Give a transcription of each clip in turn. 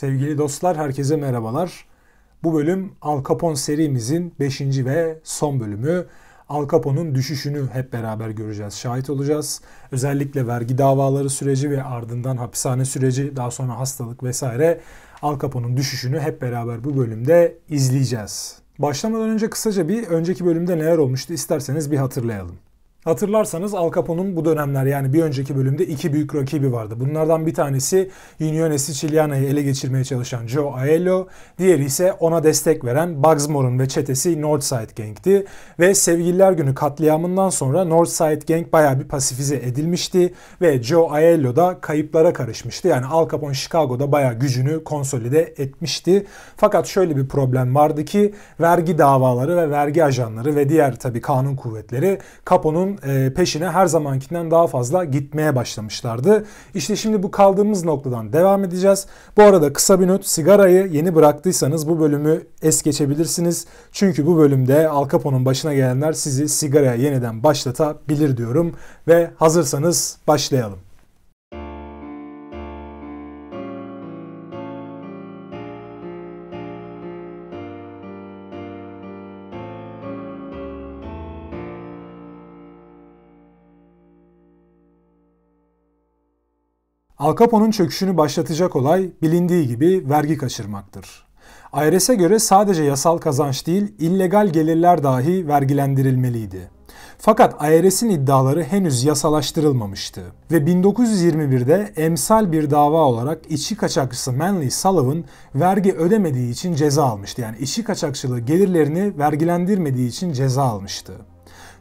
Sevgili dostlar herkese merhabalar. Bu bölüm Al Capone serimizin 5. ve son bölümü. Al Capone'un düşüşünü hep beraber göreceğiz, şahit olacağız. Özellikle vergi davaları süreci ve ardından hapishane süreci, daha sonra hastalık vesaire Al Capone'un düşüşünü hep beraber bu bölümde izleyeceğiz. Başlamadan önce kısaca bir önceki bölümde neler olmuştu isterseniz bir hatırlayalım. Hatırlarsanız Al Capone'un bu dönemler yani bir önceki bölümde iki büyük rakibi vardı. Bunlardan bir tanesi Unione Siciliana'yı ele geçirmeye çalışan Joe Aiello, diğeri ise ona destek veren Bugsmore'un ve çetesi Northside Gang'ti. Ve Sevgililer Günü katliamından sonra Northside Gang bayağı bir pasifize edilmişti ve Joe Aiello da kayıplara karışmıştı. Yani Al Capone Chicago'da bayağı gücünü konsolide etmişti. Fakat şöyle bir problem vardı ki vergi davaları ve vergi ajanları ve diğer tabii kanun kuvvetleri Capone'un bunun e, peşine her zamankinden daha fazla gitmeye başlamışlardı. İşte şimdi bu kaldığımız noktadan devam edeceğiz. Bu arada kısa bir not sigarayı yeni bıraktıysanız bu bölümü es geçebilirsiniz. Çünkü bu bölümde Al Capone'un başına gelenler sizi sigaraya yeniden başlatabilir diyorum ve hazırsanız başlayalım. Al Capone'un çöküşünü başlatacak olay bilindiği gibi vergi kaçırmaktır. IRS'e göre sadece yasal kazanç değil, illegal gelirler dahi vergilendirilmeliydi. Fakat IRS'in iddiaları henüz yasalaştırılmamıştı ve 1921'de emsal bir dava olarak içi kaçakçısı Manley Sullivan vergi ödemediği için ceza almıştı. Yani içi kaçakçılığı gelirlerini vergilendirmediği için ceza almıştı.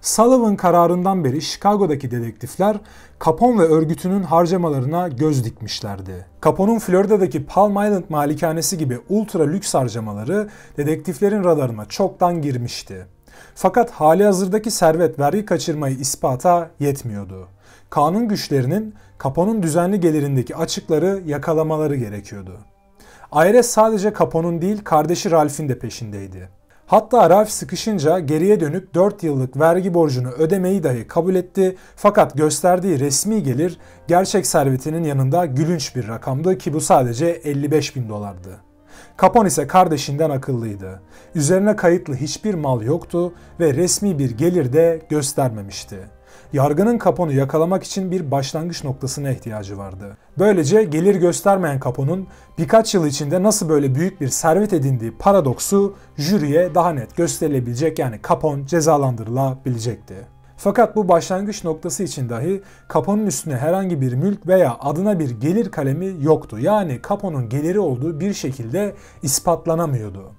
Sullivan kararından beri Chicago'daki dedektifler Capone ve örgütünün harcamalarına göz dikmişlerdi. Capone'un Florida'daki Palm Island malikanesi gibi ultra lüks harcamaları dedektiflerin radarına çoktan girmişti. Fakat hali hazırdaki servet vergi kaçırmayı ispata yetmiyordu. Kanun güçlerinin Capone'un düzenli gelirindeki açıkları yakalamaları gerekiyordu. IRS sadece Capone'un değil kardeşi Ralph'in de peşindeydi. Hatta Ralph sıkışınca geriye dönük 4 yıllık vergi borcunu ödemeyi dahi kabul etti fakat gösterdiği resmi gelir gerçek servetinin yanında gülünç bir rakamdı ki bu sadece 55 bin dolardı. Capone ise kardeşinden akıllıydı. Üzerine kayıtlı hiçbir mal yoktu ve resmi bir gelir de göstermemişti yargının kaponu yakalamak için bir başlangıç noktasına ihtiyacı vardı. Böylece gelir göstermeyen kaponun birkaç yıl içinde nasıl böyle büyük bir servet edindiği paradoksu jüriye daha net gösterilebilecek yani kapon cezalandırılabilecekti. Fakat bu başlangıç noktası için dahi Capone'un üstüne herhangi bir mülk veya adına bir gelir kalemi yoktu. Yani Capone'un geliri olduğu bir şekilde ispatlanamıyordu.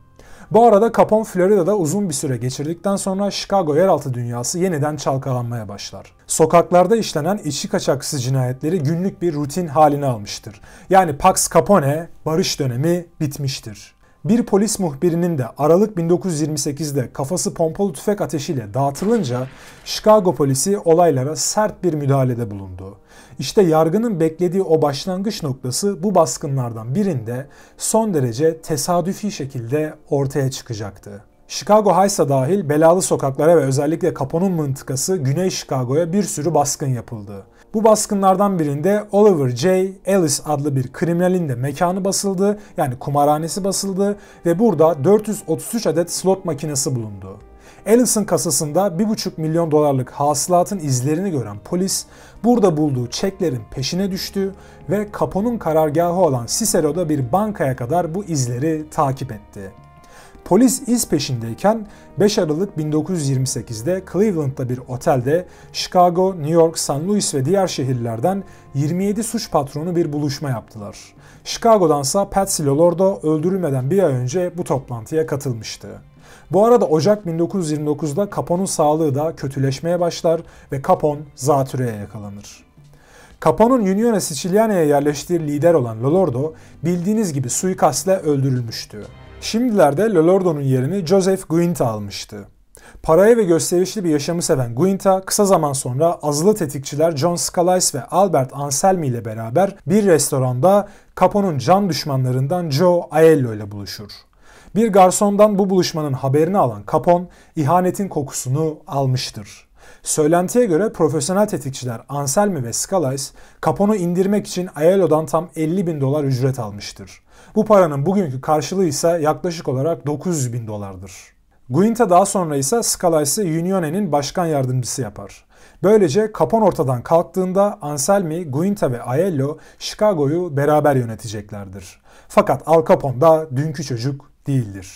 Bu arada Capone Florida'da uzun bir süre geçirdikten sonra Chicago yeraltı dünyası yeniden çalkalanmaya başlar. Sokaklarda işlenen içi kaçakçısı cinayetleri günlük bir rutin haline almıştır. Yani Pax Capone barış dönemi bitmiştir. Bir polis muhbirinin de Aralık 1928'de kafası pompalı tüfek ateşiyle dağıtılınca Chicago polisi olaylara sert bir müdahalede bulundu. İşte yargının beklediği o başlangıç noktası bu baskınlardan birinde son derece tesadüfi şekilde ortaya çıkacaktı. Chicago Highs'a dahil belalı sokaklara ve özellikle Capone'un mıntıkası Güney Chicago'ya bir sürü baskın yapıldı. Bu baskınlardan birinde Oliver J. Ellis adlı bir kriminalin de mekanı basıldı, yani kumarhanesi basıldı ve burada 433 adet slot makinesi bulundu. Ellis'in kasasında 1,5 milyon dolarlık hasılatın izlerini gören polis Burada bulduğu çeklerin peşine düştü ve Capone'un karargahı olan Cicero'da bir bankaya kadar bu izleri takip etti. Polis iz peşindeyken 5 Aralık 1928'de Cleveland'da bir otelde Chicago, New York, San Luis ve diğer şehirlerden 27 suç patronu bir buluşma yaptılar. Chicago'dansa Patsy Lolordo öldürülmeden bir ay önce bu toplantıya katılmıştı. Bu arada Ocak 1929'da Capone'un sağlığı da kötüleşmeye başlar ve Capone zatürreye yakalanır. Capone'un Unione Siciliana'ya yerleştiği lider olan Lolordo bildiğiniz gibi suikastle öldürülmüştü. Şimdilerde Lolordo'nun yerini Joseph Guinta almıştı. Parayı ve gösterişli bir yaşamı seven Guinta kısa zaman sonra azılı tetikçiler John Scalise ve Albert Anselmi ile beraber bir restoranda Capone'un can düşmanlarından Joe Aiello ile buluşur. Bir garsondan bu buluşmanın haberini alan Capone, ihanetin kokusunu almıştır. Söylentiye göre profesyonel tetikçiler Anselmi ve Scalise, Capone'u indirmek için Aiello'dan tam 50 bin dolar ücret almıştır. Bu paranın bugünkü karşılığı ise yaklaşık olarak 900 bin dolardır. Guinta daha sonra ise Scalise'i Unione'nin başkan yardımcısı yapar. Böylece Capone ortadan kalktığında Anselmi, Guinta ve Aiello Chicago'yu beraber yöneteceklerdir. Fakat Al Capone da dünkü çocuk değildir.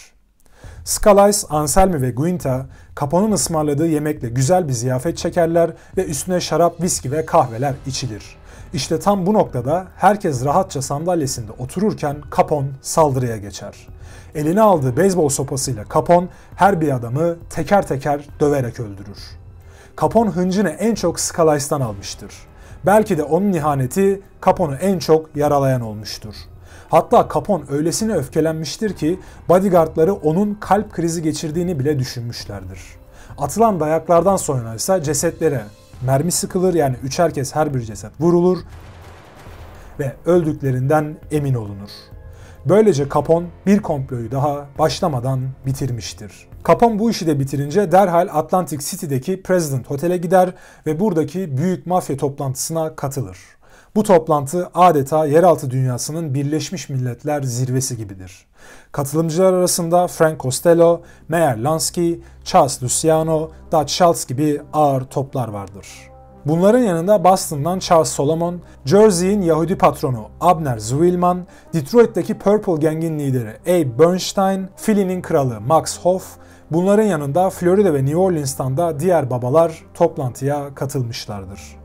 Scalise, Anselmi ve Guinta kaponun ısmarladığı yemekle güzel bir ziyafet çekerler ve üstüne şarap, viski ve kahveler içilir. İşte tam bu noktada herkes rahatça sandalyesinde otururken Capone saldırıya geçer. Eline aldığı beyzbol sopasıyla Capone her bir adamı teker teker döverek öldürür. Capone hıncını en çok Scalise'dan almıştır. Belki de onun ihaneti Capone'u en çok yaralayan olmuştur. Hatta Capone öylesine öfkelenmiştir ki bodyguardları onun kalp krizi geçirdiğini bile düşünmüşlerdir. Atılan dayaklardan sonra ise cesetlere mermi sıkılır yani üçer kez her bir ceset vurulur ve öldüklerinden emin olunur. Böylece Capone bir komployu daha başlamadan bitirmiştir. Capone bu işi de bitirince derhal Atlantic City'deki President Hotel'e gider ve buradaki büyük mafya toplantısına katılır. Bu toplantı adeta yeraltı dünyasının Birleşmiş Milletler zirvesi gibidir. Katılımcılar arasında Frank Costello, Meyer Lansky, Charles Luciano, Dutch Schultz gibi ağır toplar vardır. Bunların yanında Boston'dan Charles Solomon, Jersey'in Yahudi patronu Abner Zwillman, Detroit'teki Purple Gang'in lideri Abe Bernstein, Philly'nin kralı Max Hoff, bunların yanında Florida ve New Orleans'tan da diğer babalar toplantıya katılmışlardır.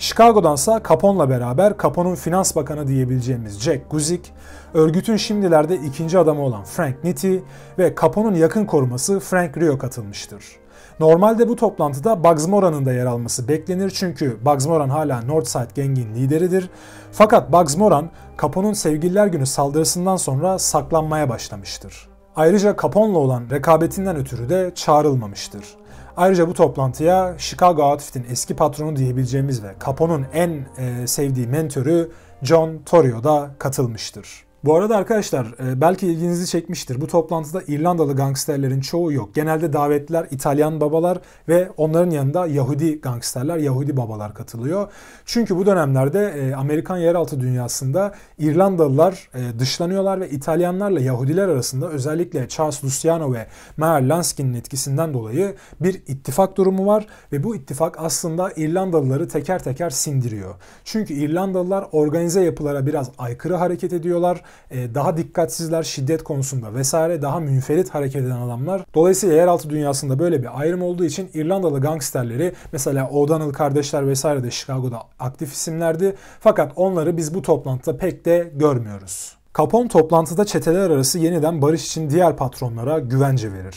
Chicago'dansa Capone'la beraber Capone'un finans bakanı diyebileceğimiz Jack Guzik, örgütün şimdilerde ikinci adamı olan Frank Nitti ve Capone'un yakın koruması Frank Rio katılmıştır. Normalde bu toplantıda Bugs Moran'ın da yer alması beklenir çünkü Bugs Moran hala Northside Gang'in lideridir. Fakat Bugs Moran, Capone'un Sevgililer Günü saldırısından sonra saklanmaya başlamıştır. Ayrıca Capone'la olan rekabetinden ötürü de çağrılmamıştır. Ayrıca bu toplantıya Chicago Outfit'in eski patronu diyebileceğimiz ve Capone'un en e, sevdiği mentörü John Torrio da katılmıştır. Bu arada arkadaşlar e, belki ilginizi çekmiştir. Bu toplantıda İrlandalı gangsterlerin çoğu yok. Genelde davetliler İtalyan babalar ve onların yanında Yahudi gangsterler, Yahudi babalar katılıyor. Çünkü bu dönemlerde e, Amerikan yeraltı dünyasında İrlandalılar e, dışlanıyorlar ve İtalyanlarla Yahudiler arasında özellikle Charles Luciano ve Meyer Lansky'nin etkisinden dolayı bir ittifak durumu var ve bu ittifak aslında İrlandalıları teker teker sindiriyor. Çünkü İrlandalılar organize yapılara biraz aykırı hareket ediyorlar e, daha dikkatsizler şiddet konusunda vesaire daha münferit hareket eden adamlar. Dolayısıyla yeraltı dünyasında böyle bir ayrım olduğu için İrlandalı gangsterleri mesela O'Donnell kardeşler vesaire de Chicago'da aktif isimlerdi. Fakat onları biz bu toplantıda pek de görmüyoruz. Capone toplantıda çeteler arası yeniden barış için diğer patronlara güvence verir.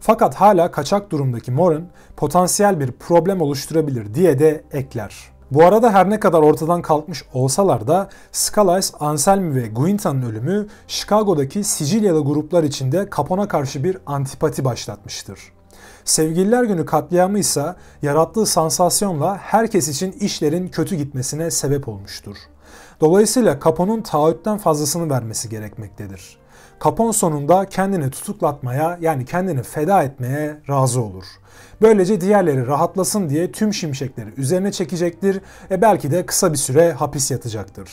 Fakat hala kaçak durumdaki Morin potansiyel bir problem oluşturabilir diye de ekler. Bu arada her ne kadar ortadan kalkmış olsalar da Scalise, Anselmi ve Guinta'nın ölümü Chicago'daki Sicilyalı gruplar içinde Capone'a karşı bir antipati başlatmıştır. Sevgililer Günü katliamı ise yarattığı sansasyonla herkes için işlerin kötü gitmesine sebep olmuştur. Dolayısıyla Capone'un taahhütten fazlasını vermesi gerekmektedir. Kapon sonunda kendini tutuklatmaya yani kendini feda etmeye razı olur. Böylece diğerleri rahatlasın diye tüm şimşekleri üzerine çekecektir ve belki de kısa bir süre hapis yatacaktır.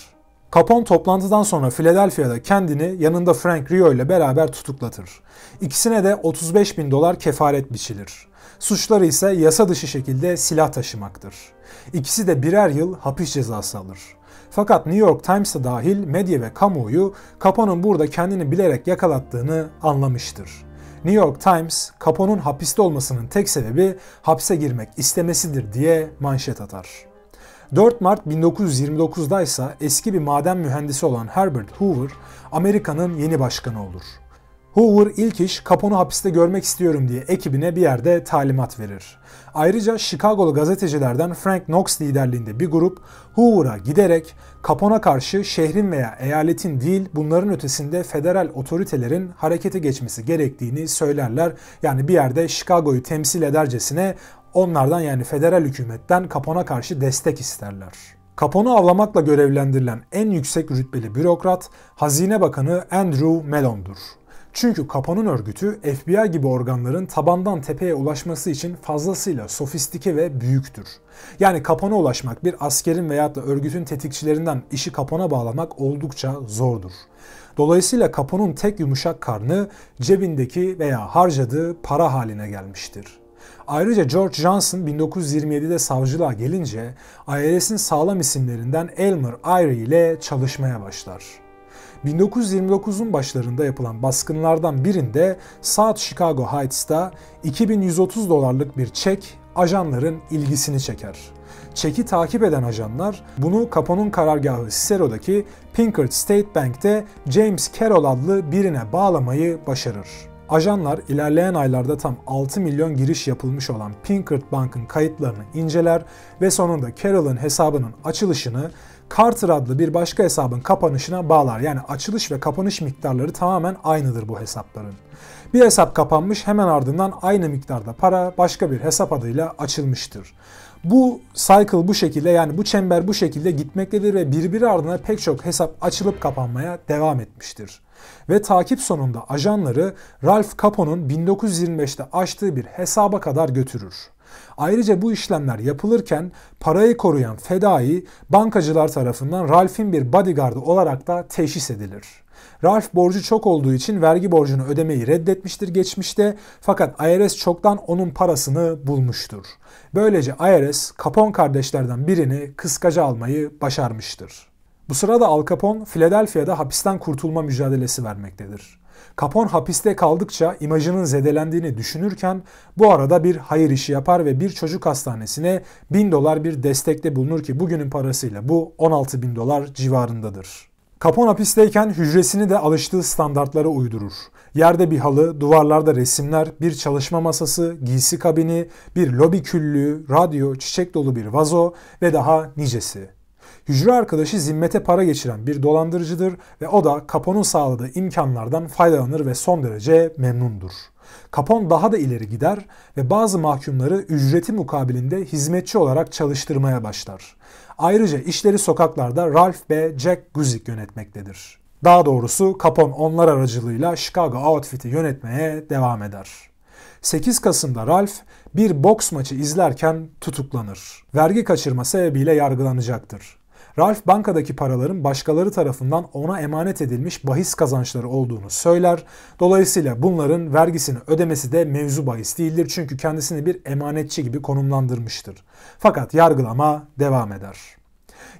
Capone toplantıdan sonra Philadelphia'da kendini yanında Frank Rio ile beraber tutuklatır. İkisine de 35 bin dolar kefaret biçilir. Suçları ise yasa dışı şekilde silah taşımaktır. İkisi de birer yıl hapis cezası alır. Fakat New York Times'ı dahil medya ve kamuoyu Capone'un burada kendini bilerek yakalattığını anlamıştır. New York Times, Capone'un hapiste olmasının tek sebebi hapse girmek istemesidir diye manşet atar. 4 Mart 1929'da ise eski bir maden mühendisi olan Herbert Hoover, Amerika'nın yeni başkanı olur. Hoover ilk iş Capone'u hapiste görmek istiyorum diye ekibine bir yerde talimat verir. Ayrıca Chicago'lu gazetecilerden Frank Knox liderliğinde bir grup Hoover'a giderek Capone'a karşı şehrin veya eyaletin değil bunların ötesinde federal otoritelerin harekete geçmesi gerektiğini söylerler. Yani bir yerde Chicago'yu temsil edercesine onlardan yani federal hükümetten Capone'a karşı destek isterler. Capone'u avlamakla görevlendirilen en yüksek rütbeli bürokrat Hazine Bakanı Andrew Mellon'dur. Çünkü Kapan'ın örgütü FBI gibi organların tabandan tepeye ulaşması için fazlasıyla sofistike ve büyüktür. Yani Kapan'a ulaşmak bir askerin veyahut da örgütün tetikçilerinden işi Kapan'a bağlamak oldukça zordur. Dolayısıyla Kapan'ın tek yumuşak karnı cebindeki veya harcadığı para haline gelmiştir. Ayrıca George Johnson 1927'de savcılığa gelince IRS'in e sağlam isimlerinden Elmer Irie ile çalışmaya başlar. 1929'un başlarında yapılan baskınlardan birinde South Chicago Heights'ta 2130 dolarlık bir çek ajanların ilgisini çeker. Çeki takip eden ajanlar bunu Capone'un karargahı Cicero'daki Pinkert State Bank'te James Carroll adlı birine bağlamayı başarır. Ajanlar ilerleyen aylarda tam 6 milyon giriş yapılmış olan Pinkert Bank'ın kayıtlarını inceler ve sonunda Carroll'ın hesabının açılışını Carter adlı bir başka hesabın kapanışına bağlar. Yani açılış ve kapanış miktarları tamamen aynıdır bu hesapların. Bir hesap kapanmış hemen ardından aynı miktarda para başka bir hesap adıyla açılmıştır. Bu cycle bu şekilde yani bu çember bu şekilde gitmektedir ve birbiri ardına pek çok hesap açılıp kapanmaya devam etmiştir. Ve takip sonunda ajanları Ralph Capone'un 1925'te açtığı bir hesaba kadar götürür. Ayrıca bu işlemler yapılırken parayı koruyan fedai bankacılar tarafından Ralph'in bir bodyguardı olarak da teşhis edilir. Ralph borcu çok olduğu için vergi borcunu ödemeyi reddetmiştir geçmişte fakat IRS çoktan onun parasını bulmuştur. Böylece IRS Capone kardeşlerden birini kıskaca almayı başarmıştır. Bu sırada Al Capone Philadelphia'da hapisten kurtulma mücadelesi vermektedir. Capone hapiste kaldıkça imajının zedelendiğini düşünürken bu arada bir hayır işi yapar ve bir çocuk hastanesine 1000 dolar bir destekte bulunur ki bugünün parasıyla bu 16 bin dolar civarındadır. Capone hapisteyken hücresini de alıştığı standartlara uydurur. Yerde bir halı, duvarlarda resimler, bir çalışma masası, giysi kabini, bir lobi küllüğü, radyo, çiçek dolu bir vazo ve daha nicesi. Hücre arkadaşı zimmete para geçiren bir dolandırıcıdır ve o da Capone'un sağladığı imkanlardan faydalanır ve son derece memnundur. Capone daha da ileri gider ve bazı mahkumları ücreti mukabilinde hizmetçi olarak çalıştırmaya başlar. Ayrıca işleri sokaklarda Ralph ve Jack Guzik yönetmektedir. Daha doğrusu Capone onlar aracılığıyla Chicago Outfit'i yönetmeye devam eder. 8 Kasım'da Ralph bir boks maçı izlerken tutuklanır. Vergi kaçırma sebebiyle yargılanacaktır. Ralph bankadaki paraların başkaları tarafından ona emanet edilmiş bahis kazançları olduğunu söyler. Dolayısıyla bunların vergisini ödemesi de mevzu bahis değildir çünkü kendisini bir emanetçi gibi konumlandırmıştır. Fakat yargılama devam eder.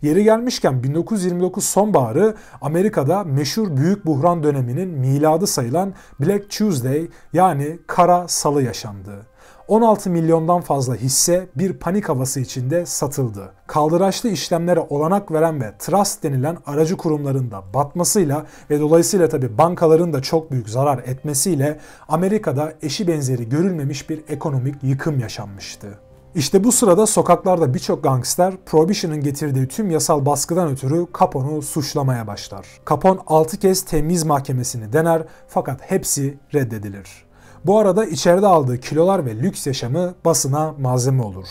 Yeri gelmişken 1929 sonbaharı Amerika'da meşhur büyük buhran döneminin miladı sayılan Black Tuesday yani kara salı yaşandı. 16 milyondan fazla hisse bir panik havası içinde satıldı. Kaldıraçlı işlemlere olanak veren ve trust denilen aracı kurumların da batmasıyla ve dolayısıyla tabi bankaların da çok büyük zarar etmesiyle Amerika'da eşi benzeri görülmemiş bir ekonomik yıkım yaşanmıştı. İşte bu sırada sokaklarda birçok gangster Prohibition'ın getirdiği tüm yasal baskıdan ötürü Capone'u suçlamaya başlar. Capone 6 kez temiz mahkemesini dener fakat hepsi reddedilir. Bu arada içeride aldığı kilolar ve lüks yaşamı basına malzeme olur.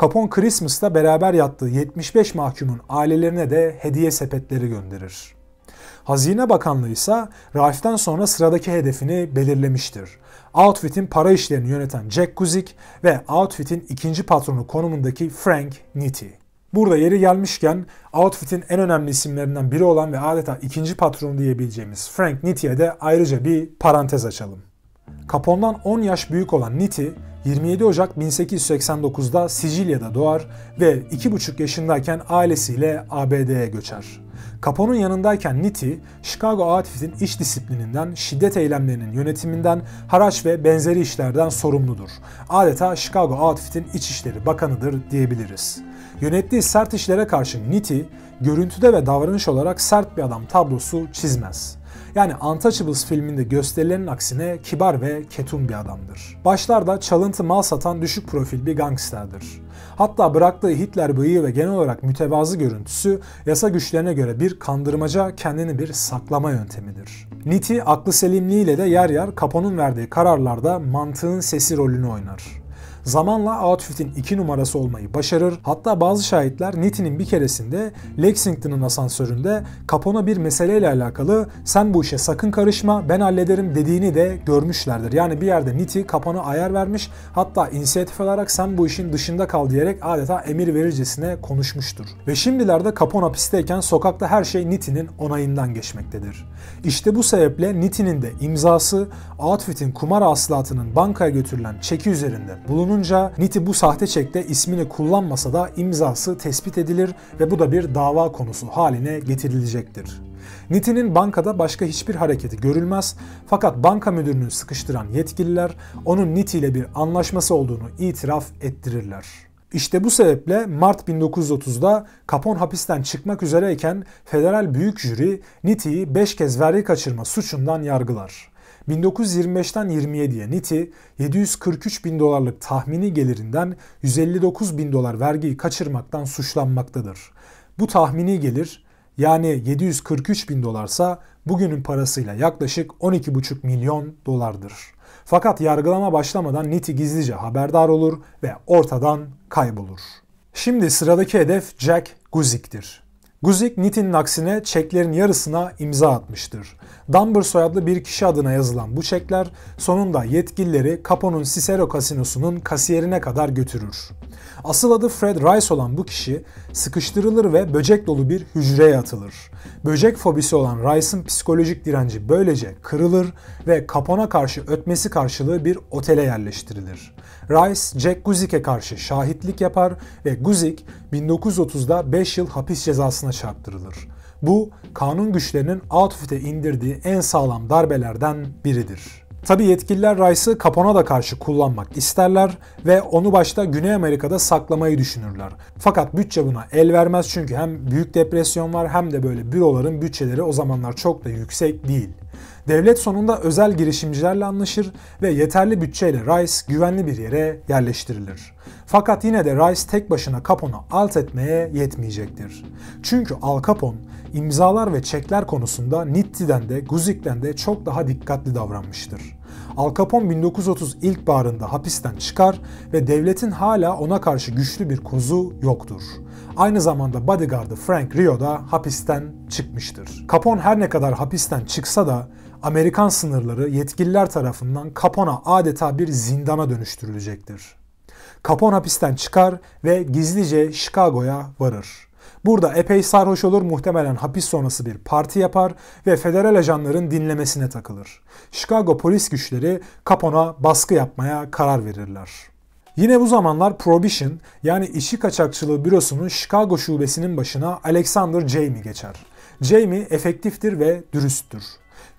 Capone Christmas'ta beraber yattığı 75 mahkumun ailelerine de hediye sepetleri gönderir. Hazine Bakanlığı ise Ralph'ten sonra sıradaki hedefini belirlemiştir. Outfit'in para işlerini yöneten Jack Guzik ve Outfit'in ikinci patronu konumundaki Frank Nitti. Burada yeri gelmişken Outfit'in en önemli isimlerinden biri olan ve adeta ikinci patronu diyebileceğimiz Frank Nitti'ye de ayrıca bir parantez açalım. Capone'dan 10 yaş büyük olan Nitti, 27 Ocak 1889'da Sicilya'da doğar ve 2,5 yaşındayken ailesiyle ABD'ye göçer. Capone'un yanındayken Nitti, Chicago Outfit'in iş disiplininden, şiddet eylemlerinin yönetiminden, haraç ve benzeri işlerden sorumludur. Adeta Chicago Outfit'in İçişleri Bakanı'dır diyebiliriz. Yönettiği sert işlere karşı Nitti, görüntüde ve davranış olarak sert bir adam tablosu çizmez. Yani Untouchables filminde gösterilenin aksine kibar ve ketum bir adamdır. Başlarda çalıntı mal satan düşük profil bir gangsterdir. Hatta bıraktığı Hitler bıyığı ve genel olarak mütevazı görüntüsü yasa güçlerine göre bir kandırmaca kendini bir saklama yöntemidir. Niti aklı selimliğiyle de yer yer Capone'un verdiği kararlarda mantığın sesi rolünü oynar. Zamanla outfit'in iki numarası olmayı başarır. Hatta bazı şahitler Nitin'in bir keresinde Lexington'ın asansöründe Capone'a bir meseleyle alakalı sen bu işe sakın karışma ben hallederim dediğini de görmüşlerdir. Yani bir yerde Niti Capone'a ayar vermiş hatta inisiyatif olarak sen bu işin dışında kal diyerek adeta emir verircesine konuşmuştur. Ve şimdilerde Capone hapisteyken sokakta her şey Nitin'in onayından geçmektedir. İşte bu sebeple Nitin'in de imzası outfit'in kumar hasılatının bankaya götürülen çeki üzerinde bulunun olunca Niti bu sahte çekte ismini kullanmasa da imzası tespit edilir ve bu da bir dava konusu haline getirilecektir. Niti'nin bankada başka hiçbir hareketi görülmez fakat banka müdürünü sıkıştıran yetkililer onun Niti ile bir anlaşması olduğunu itiraf ettirirler. İşte bu sebeple Mart 1930'da Kapon hapisten çıkmak üzereyken federal büyük jüri Niti'yi 5 kez vergi kaçırma suçundan yargılar. 1925'ten 27'ye Niti 743 bin dolarlık tahmini gelirinden 159 bin dolar vergiyi kaçırmaktan suçlanmaktadır. Bu tahmini gelir yani 743 bin dolarsa bugünün parasıyla yaklaşık 12,5 milyon dolardır. Fakat yargılama başlamadan Niti gizlice haberdar olur ve ortadan kaybolur. Şimdi sıradaki hedef Jack Guzik'tir. Guzik Niti'nin aksine çeklerin yarısına imza atmıştır. Dumber soyadlı bir kişi adına yazılan bu çekler sonunda yetkilileri Capon'un Cicero kasinosunun kasiyerine kadar götürür. Asıl adı Fred Rice olan bu kişi sıkıştırılır ve böcek dolu bir hücreye atılır. Böcek fobisi olan Rice'ın psikolojik direnci böylece kırılır ve Capone'a karşı ötmesi karşılığı bir otele yerleştirilir. Rice, Jack Guzik'e karşı şahitlik yapar ve Guzik 1930'da 5 yıl hapis cezasına çarptırılır. Bu kanun güçlerinin Outfit'e indirdiği en sağlam darbelerden biridir. Tabi yetkililer Rice'ı Capone'a da karşı kullanmak isterler ve onu başta Güney Amerika'da saklamayı düşünürler. Fakat bütçe buna el vermez çünkü hem büyük depresyon var hem de böyle büroların bütçeleri o zamanlar çok da yüksek değil. Devlet sonunda özel girişimcilerle anlaşır ve yeterli bütçeyle Rice güvenli bir yere yerleştirilir. Fakat yine de Rice tek başına Capone'u alt etmeye yetmeyecektir. Çünkü Al Capone imzalar ve çekler konusunda Nitti'den de Guzik'ten de çok daha dikkatli davranmıştır. Al Capone 1930 barında hapisten çıkar ve devletin hala ona karşı güçlü bir kozu yoktur. Aynı zamanda bodyguardı Frank Rio da hapisten çıkmıştır. Capone her ne kadar hapisten çıksa da Amerikan sınırları yetkililer tarafından Capone adeta bir zindana dönüştürülecektir. Capone hapisten çıkar ve gizlice Chicago'ya varır. Burada epey sarhoş olur muhtemelen hapis sonrası bir parti yapar ve federal ajanların dinlemesine takılır. Chicago polis güçleri Capone'a baskı yapmaya karar verirler. Yine bu zamanlar Prohibition yani işi kaçakçılığı bürosunun Chicago şubesinin başına Alexander Jamie geçer. Jamie efektiftir ve dürüsttür.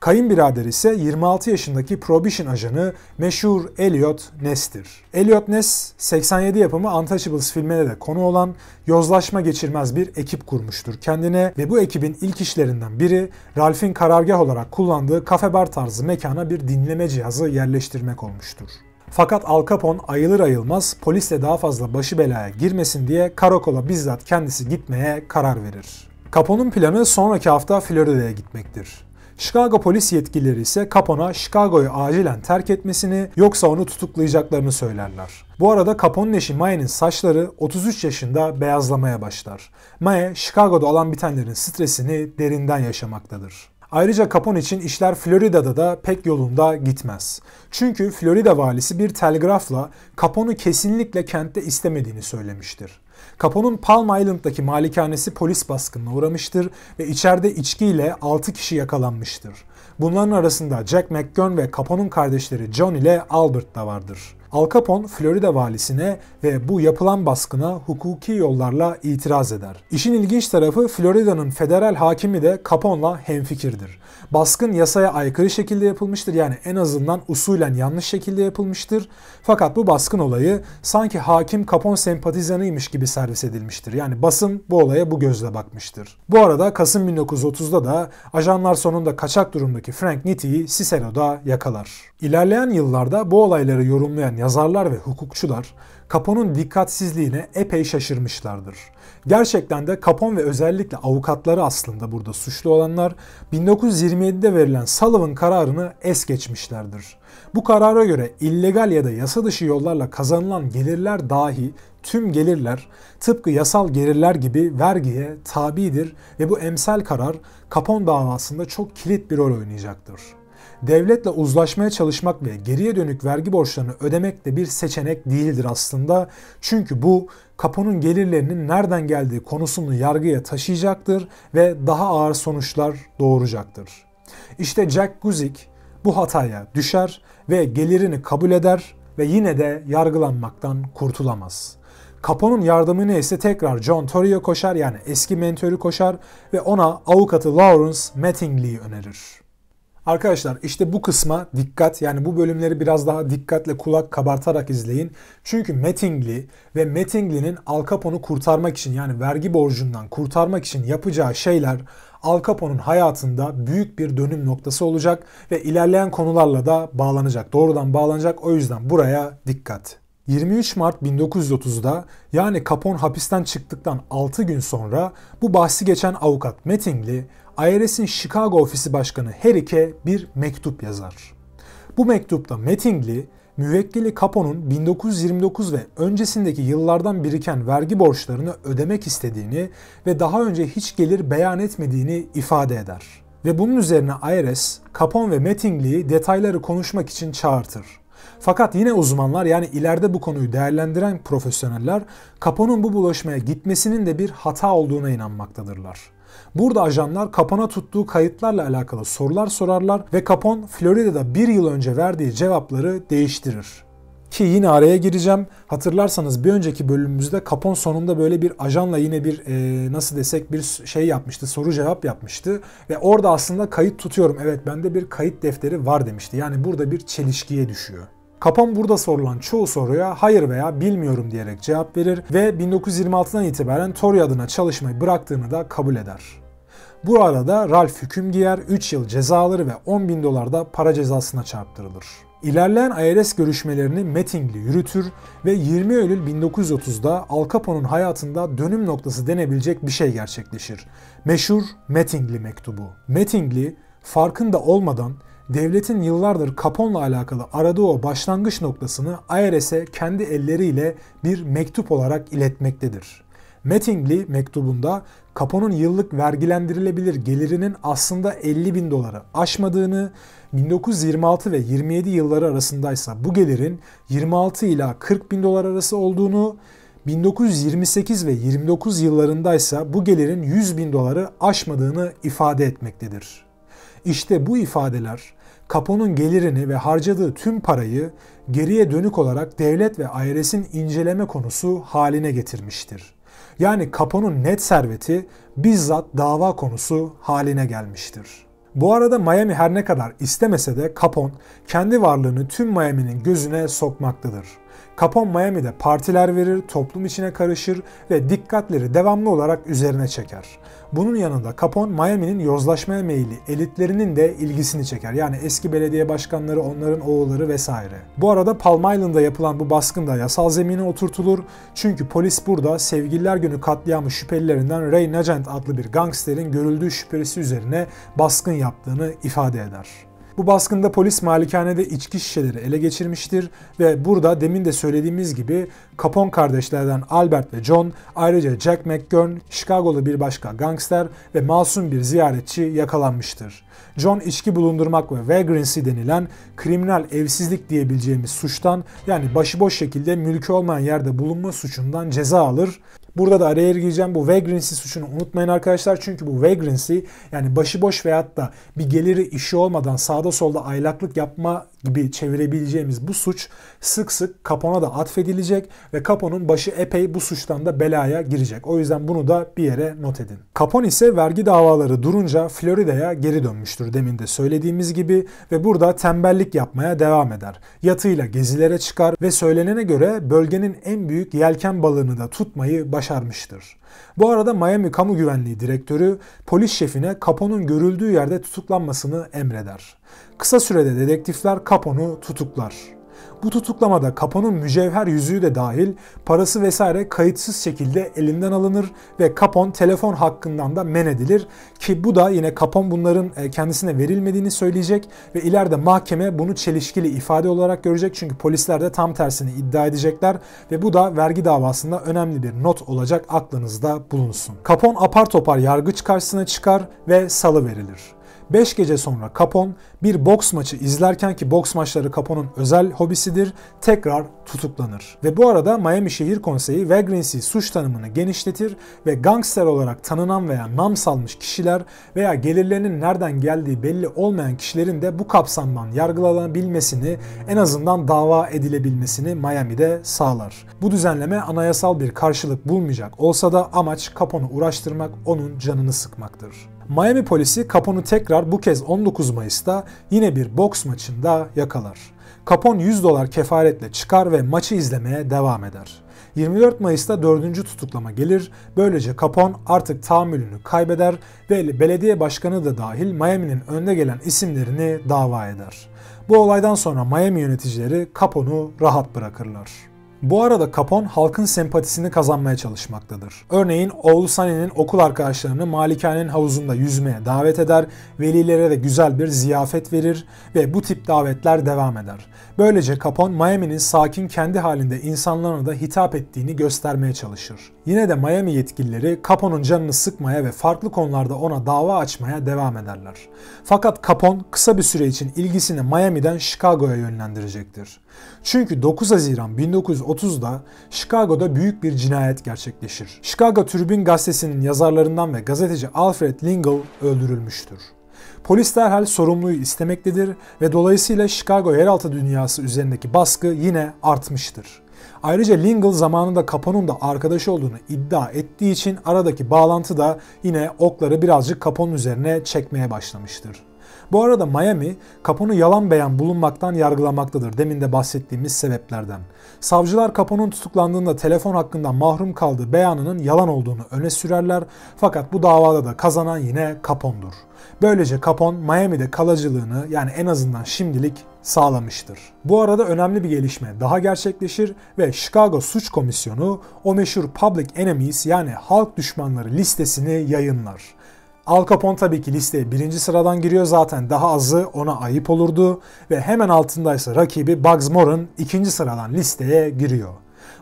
Kayınbirader ise 26 yaşındaki Prohibition ajanı meşhur Elliot Ness'tir. Elliot Ness 87 yapımı Untouchables filmine de konu olan yozlaşma geçirmez bir ekip kurmuştur kendine ve bu ekibin ilk işlerinden biri Ralph'in karargah olarak kullandığı kafe bar tarzı mekana bir dinleme cihazı yerleştirmek olmuştur. Fakat Al Capone ayılır ayılmaz polisle daha fazla başı belaya girmesin diye karakola bizzat kendisi gitmeye karar verir. Capone'un planı sonraki hafta Florida'ya gitmektir. Chicago polis yetkilileri ise Capone'a Chicago'yu acilen terk etmesini yoksa onu tutuklayacaklarını söylerler. Bu arada Capone'un eşi Maye'nin saçları 33 yaşında beyazlamaya başlar. Maye, Chicago'da olan bitenlerin stresini derinden yaşamaktadır. Ayrıca Capone için işler Florida'da da pek yolunda gitmez. Çünkü Florida valisi bir telgrafla Capone'u kesinlikle kentte istemediğini söylemiştir. Capone'un Palm Island'daki malikanesi polis baskınına uğramıştır ve içeride içkiyle 6 kişi yakalanmıştır. Bunların arasında Jack McGurn ve Capone'un kardeşleri John ile Albert da vardır. Al Capone Florida valisine ve bu yapılan baskına hukuki yollarla itiraz eder. İşin ilginç tarafı Florida'nın federal hakimi de Capone'la hemfikirdir. Baskın yasaya aykırı şekilde yapılmıştır yani en azından usulen yanlış şekilde yapılmıştır. Fakat bu baskın olayı sanki hakim Capone sempatizanıymış gibi servis edilmiştir. Yani basın bu olaya bu gözle bakmıştır. Bu arada Kasım 1930'da da ajanlar sonunda kaçak durumdaki Frank Nitti'yi Cicero'da yakalar. İlerleyen yıllarda bu olayları yorumlayan yazarlar ve hukukçular Capone'un dikkatsizliğine epey şaşırmışlardır. Gerçekten de Capone ve özellikle avukatları aslında burada suçlu olanlar 1927'de verilen Sullivan kararını es geçmişlerdir. Bu karara göre illegal ya da yasa dışı yollarla kazanılan gelirler dahi tüm gelirler tıpkı yasal gelirler gibi vergiye tabidir ve bu emsal karar Capone davasında çok kilit bir rol oynayacaktır devletle uzlaşmaya çalışmak ve geriye dönük vergi borçlarını ödemek de bir seçenek değildir aslında. Çünkü bu kaponun gelirlerinin nereden geldiği konusunu yargıya taşıyacaktır ve daha ağır sonuçlar doğuracaktır. İşte Jack Guzik bu hataya düşer ve gelirini kabul eder ve yine de yargılanmaktan kurtulamaz. Capone'un yardımı neyse tekrar John Torrio koşar yani eski mentörü koşar ve ona avukatı Lawrence Mattingly'i önerir. Arkadaşlar işte bu kısma dikkat yani bu bölümleri biraz daha dikkatle kulak kabartarak izleyin. Çünkü Mettingly ve Mettingli'nin Al Capone'u kurtarmak için yani vergi borcundan kurtarmak için yapacağı şeyler Al Capone'un hayatında büyük bir dönüm noktası olacak ve ilerleyen konularla da bağlanacak. Doğrudan bağlanacak o yüzden buraya dikkat. 23 Mart 1930'da yani Capone hapisten çıktıktan 6 gün sonra bu bahsi geçen avukat Mettingly IRS'in Chicago ofisi başkanı Herrick'e bir mektup yazar. Bu mektupta Mettingly, müvekkili Capone'un 1929 ve öncesindeki yıllardan biriken vergi borçlarını ödemek istediğini ve daha önce hiç gelir beyan etmediğini ifade eder. Ve bunun üzerine IRS, Capone ve Mettingley'i detayları konuşmak için çağırtır. Fakat yine uzmanlar yani ileride bu konuyu değerlendiren profesyoneller Capone'un bu bulaşmaya gitmesinin de bir hata olduğuna inanmaktadırlar. Burada ajanlar Capone'a tuttuğu kayıtlarla alakalı sorular sorarlar ve Capone Florida'da bir yıl önce verdiği cevapları değiştirir. Ki yine araya gireceğim. Hatırlarsanız bir önceki bölümümüzde Capone sonunda böyle bir ajanla yine bir e, nasıl desek bir şey yapmıştı. Soru cevap yapmıştı. Ve orada aslında kayıt tutuyorum. Evet bende bir kayıt defteri var demişti. Yani burada bir çelişkiye düşüyor. Kapan burada sorulan çoğu soruya hayır veya bilmiyorum diyerek cevap verir ve 1926'dan itibaren Tory adına çalışmayı bıraktığını da kabul eder. Bu arada Ralph hüküm giyer, 3 yıl ceza alır ve 10 bin dolar da para cezasına çarptırılır. İlerleyen IRS görüşmelerini Mettingli yürütür ve 20 Eylül 1930'da Al Capone'un hayatında dönüm noktası denebilecek bir şey gerçekleşir. Meşhur Mettingli mektubu. Mettingli farkında olmadan devletin yıllardır kaponla alakalı aradığı o başlangıç noktasını IRS'e kendi elleriyle bir mektup olarak iletmektedir. Mattingly mektubunda kaponun yıllık vergilendirilebilir gelirinin aslında 50 bin doları aşmadığını, 1926 ve 27 yılları arasındaysa bu gelirin 26 ila 40 bin dolar arası olduğunu, 1928 ve 29 yıllarındaysa bu gelirin 100 bin doları aşmadığını ifade etmektedir. İşte bu ifadeler Capone'un gelirini ve harcadığı tüm parayı geriye dönük olarak devlet ve IRS'in inceleme konusu haline getirmiştir. Yani Capone'un net serveti bizzat dava konusu haline gelmiştir. Bu arada Miami her ne kadar istemese de Capone kendi varlığını tüm Miami'nin gözüne sokmaktadır. Capone Miami'de partiler verir, toplum içine karışır ve dikkatleri devamlı olarak üzerine çeker. Bunun yanında Capone Miami'nin yozlaşmaya meyilli elitlerinin de ilgisini çeker. Yani eski belediye başkanları, onların oğulları vesaire. Bu arada Palm Island'da yapılan bu baskın da yasal zemine oturtulur. Çünkü polis burada Sevgililer Günü katliamı şüphelilerinden Ray Nugent adlı bir gangsterin görüldüğü şüphesi üzerine baskın yaptığını ifade eder. Bu baskında polis malikanede içki şişeleri ele geçirmiştir ve burada demin de söylediğimiz gibi Capone kardeşlerden Albert ve John, ayrıca Jack McGurn, Chicago'lu bir başka gangster ve masum bir ziyaretçi yakalanmıştır. John içki bulundurmak ve vagrancy denilen kriminal evsizlik diyebileceğimiz suçtan yani başıboş şekilde mülkü olmayan yerde bulunma suçundan ceza alır Burada da araya gireceğim. Bu vagrancy suçunu unutmayın arkadaşlar. Çünkü bu vagrancy yani başıboş veyahut da bir geliri işi olmadan sağda solda aylaklık yapma gibi çevirebileceğimiz bu suç sık sık Capone'a da atfedilecek ve Capone'un başı epey bu suçtan da belaya girecek. O yüzden bunu da bir yere not edin. Capone ise vergi davaları durunca Florida'ya geri dönmüştür demin de söylediğimiz gibi ve burada tembellik yapmaya devam eder. Yatıyla gezilere çıkar ve söylenene göre bölgenin en büyük yelken balığını da tutmayı başarır başarmıştır. Bu arada Miami Kamu Güvenliği Direktörü polis şefine Capone'un görüldüğü yerde tutuklanmasını emreder. Kısa sürede dedektifler Capone'u tutuklar. Bu tutuklamada Capone'un mücevher yüzüğü de dahil parası vesaire kayıtsız şekilde elinden alınır ve Capone telefon hakkından da men edilir ki bu da yine Capone bunların e, kendisine verilmediğini söyleyecek ve ileride mahkeme bunu çelişkili ifade olarak görecek çünkü polisler de tam tersini iddia edecekler ve bu da vergi davasında önemli bir not olacak aklınızda bulunsun. Capone apar topar yargıç karşısına çıkar ve salı verilir. 5 gece sonra Capon bir boks maçı izlerken ki boks maçları Capon'un özel hobisidir tekrar tutuklanır. Ve bu arada Miami Şehir Konseyi Vagrancy suç tanımını genişletir ve gangster olarak tanınan veya nam salmış kişiler veya gelirlerinin nereden geldiği belli olmayan kişilerin de bu kapsamdan yargılanabilmesini en azından dava edilebilmesini Miami'de sağlar. Bu düzenleme anayasal bir karşılık bulmayacak olsa da amaç Capon'u uğraştırmak, onun canını sıkmaktır. Miami polisi Capone'u tekrar bu kez 19 Mayıs'ta yine bir boks maçında yakalar. Capone 100 dolar kefaretle çıkar ve maçı izlemeye devam eder. 24 Mayıs'ta dördüncü tutuklama gelir. Böylece Capone artık tahammülünü kaybeder ve belediye başkanı da dahil Miami'nin önde gelen isimlerini dava eder. Bu olaydan sonra Miami yöneticileri Capone'u rahat bırakırlar. Bu arada Capone halkın sempatisini kazanmaya çalışmaktadır. Örneğin oğlu Sunny'nin okul arkadaşlarını malikanenin havuzunda yüzmeye davet eder, velilere de güzel bir ziyafet verir ve bu tip davetler devam eder. Böylece Capone Miami'nin sakin kendi halinde insanlarına da hitap ettiğini göstermeye çalışır. Yine de Miami yetkilileri Capone'un canını sıkmaya ve farklı konularda ona dava açmaya devam ederler. Fakat Capone kısa bir süre için ilgisini Miami'den Chicago'ya yönlendirecektir. Çünkü 9 Haziran 1930'da Chicago'da büyük bir cinayet gerçekleşir. Chicago Tribune gazetesinin yazarlarından ve gazeteci Alfred Lingle öldürülmüştür. Polis derhal sorumluyu istemektedir ve dolayısıyla Chicago yeraltı dünyası üzerindeki baskı yine artmıştır. Ayrıca Lingle zamanında Capone'un da arkadaşı olduğunu iddia ettiği için aradaki bağlantı da yine okları birazcık Capone'un üzerine çekmeye başlamıştır. Bu arada Miami, Capone'u yalan beyan bulunmaktan yargılamaktadır demin de bahsettiğimiz sebeplerden. Savcılar Capone'un tutuklandığında telefon hakkında mahrum kaldığı beyanının yalan olduğunu öne sürerler fakat bu davada da kazanan yine Capone'dur. Böylece Capone Miami'de kalıcılığını yani en azından şimdilik sağlamıştır. Bu arada önemli bir gelişme daha gerçekleşir ve Chicago Suç Komisyonu o meşhur Public Enemies yani halk düşmanları listesini yayınlar. Al Capone tabii ki listeye birinci sıradan giriyor zaten daha azı ona ayıp olurdu ve hemen altındaysa rakibi Bugs Moran ikinci sıradan listeye giriyor.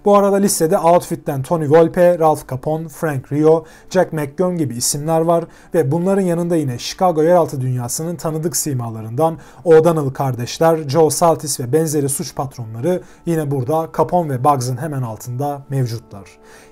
Bu arada listede Outfit'ten Tony Volpe, Ralph Capone, Frank Rio, Jack McGon gibi isimler var ve bunların yanında yine Chicago yeraltı dünyasının tanıdık simalarından O'Donnell kardeşler, Joe Saltis ve benzeri suç patronları yine burada Capone ve Buggs'ın hemen altında mevcutlar.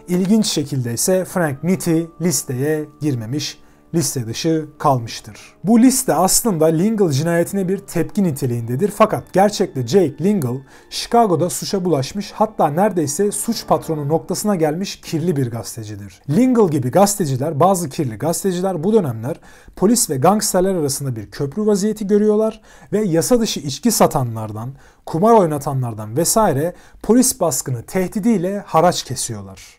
İlginç şekilde ise Frank Nitti listeye girmemiş liste dışı kalmıştır. Bu liste aslında Lingle cinayetine bir tepki niteliğindedir fakat gerçekte Jake Lingle Chicago'da suça bulaşmış hatta neredeyse suç patronu noktasına gelmiş kirli bir gazetecidir. Lingle gibi gazeteciler bazı kirli gazeteciler bu dönemler polis ve gangsterler arasında bir köprü vaziyeti görüyorlar ve yasa dışı içki satanlardan, kumar oynatanlardan vesaire polis baskını tehdidiyle haraç kesiyorlar.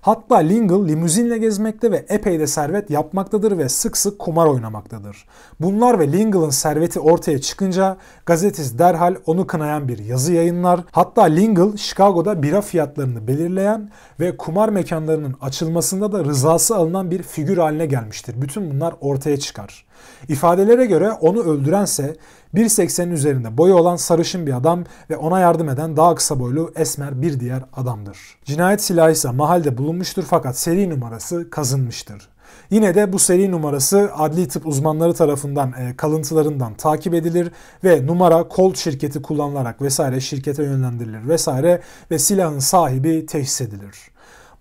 Hatta Lingle limuzinle gezmekte ve epey de servet yapmaktadır ve sık sık kumar oynamaktadır. Bunlar ve Lingle'ın serveti ortaya çıkınca gazetesi derhal onu kınayan bir yazı yayınlar. Hatta Lingle Chicago'da bira fiyatlarını belirleyen ve kumar mekanlarının açılmasında da rızası alınan bir figür haline gelmiştir. Bütün bunlar ortaya çıkar. İfadelere göre onu öldürense 1.80'in üzerinde boyu olan sarışın bir adam ve ona yardım eden daha kısa boylu esmer bir diğer adamdır. Cinayet silahı ise mahalde bulunmuştur fakat seri numarası kazınmıştır. Yine de bu seri numarası adli tıp uzmanları tarafından e, kalıntılarından takip edilir ve numara kol şirketi kullanılarak vesaire şirkete yönlendirilir vesaire ve silahın sahibi teşhis edilir.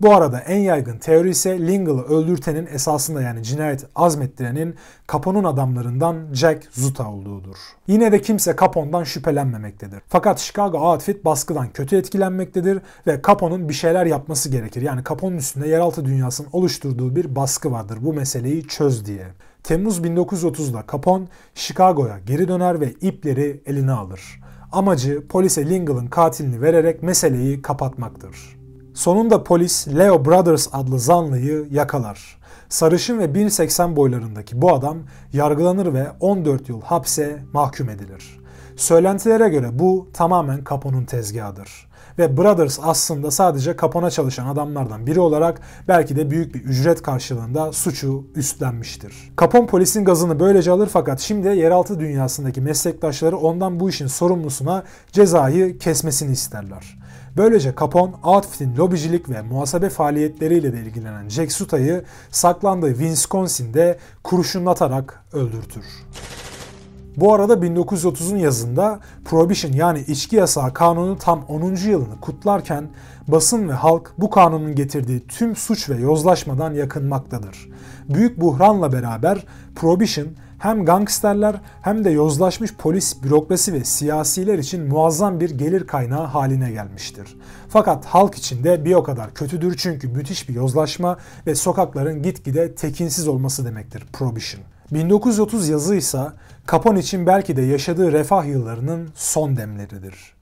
Bu arada en yaygın teori ise Lingal'ı öldürtenin esasında yani cinayet azmettirenin Capone'un adamlarından Jack Zuta olduğudur. Yine de kimse Capone'dan şüphelenmemektedir. Fakat Chicago Outfit baskıdan kötü etkilenmektedir ve Capone'un bir şeyler yapması gerekir. Yani Capone'un üstünde yeraltı dünyasının oluşturduğu bir baskı vardır bu meseleyi çöz diye. Temmuz 1930'da Capone Chicago'ya geri döner ve ipleri eline alır. Amacı polise Lingal'ın katilini vererek meseleyi kapatmaktır. Sonunda polis Leo Brothers adlı zanlıyı yakalar. Sarışın ve 1.80 boylarındaki bu adam yargılanır ve 14 yıl hapse mahkum edilir. Söylentilere göre bu tamamen Capone'un tezgahıdır. Ve Brothers aslında sadece Capone çalışan adamlardan biri olarak belki de büyük bir ücret karşılığında suçu üstlenmiştir. Capone polisin gazını böylece alır fakat şimdi yeraltı dünyasındaki meslektaşları ondan bu işin sorumlusuna cezayı kesmesini isterler. Böylece Capone, outfit'in lobicilik ve muhasebe faaliyetleriyle de ilgilenen Jack Suta'yı saklandığı Wisconsin'de kurşunlatarak öldürtür. Bu arada 1930'un yazında Prohibition yani içki yasağı kanunu tam 10. yılını kutlarken basın ve halk bu kanunun getirdiği tüm suç ve yozlaşmadan yakınmaktadır. Büyük buhranla beraber Prohibition hem gangsterler hem de yozlaşmış polis, bürokrasi ve siyasiler için muazzam bir gelir kaynağı haline gelmiştir. Fakat halk için de bir o kadar kötüdür çünkü müthiş bir yozlaşma ve sokakların gitgide tekinsiz olması demektir prohibition. 1930 yazı ise Capone için belki de yaşadığı refah yıllarının son demleridir.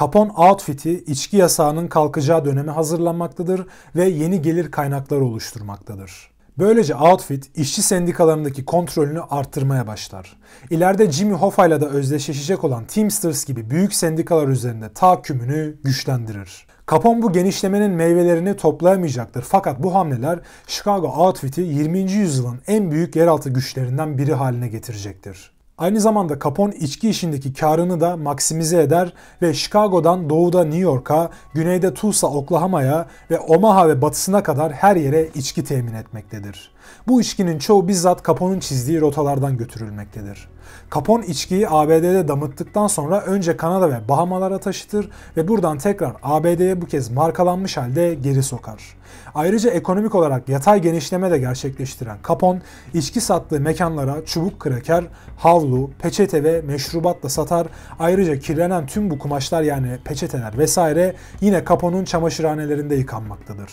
Capone outfit'i içki yasağının kalkacağı döneme hazırlanmaktadır ve yeni gelir kaynakları oluşturmaktadır. Böylece Outfit işçi sendikalarındaki kontrolünü arttırmaya başlar. İleride Jimmy Hoffa ile de özdeşleşecek olan Teamsters gibi büyük sendikalar üzerinde tahakkümünü güçlendirir. Capone bu genişlemenin meyvelerini toplayamayacaktır fakat bu hamleler Chicago Outfit'i 20. yüzyılın en büyük yeraltı güçlerinden biri haline getirecektir. Aynı zamanda Capone içki işindeki karını da maksimize eder ve Chicago'dan doğuda New York'a, güneyde Tulsa, Oklahoma'ya ve Omaha ve batısına kadar her yere içki temin etmektedir. Bu içkinin çoğu bizzat Capone'un çizdiği rotalardan götürülmektedir. Capone içkiyi ABD'de damıttıktan sonra önce Kanada ve Bahamalara taşıtır ve buradan tekrar ABD'ye bu kez markalanmış halde geri sokar. Ayrıca ekonomik olarak yatay genişleme de gerçekleştiren Capone, içki sattığı mekanlara çubuk kraker, havlu, peçete ve meşrubat da satar. Ayrıca kirlenen tüm bu kumaşlar yani peçeteler vesaire yine Capone'un çamaşırhanelerinde yıkanmaktadır.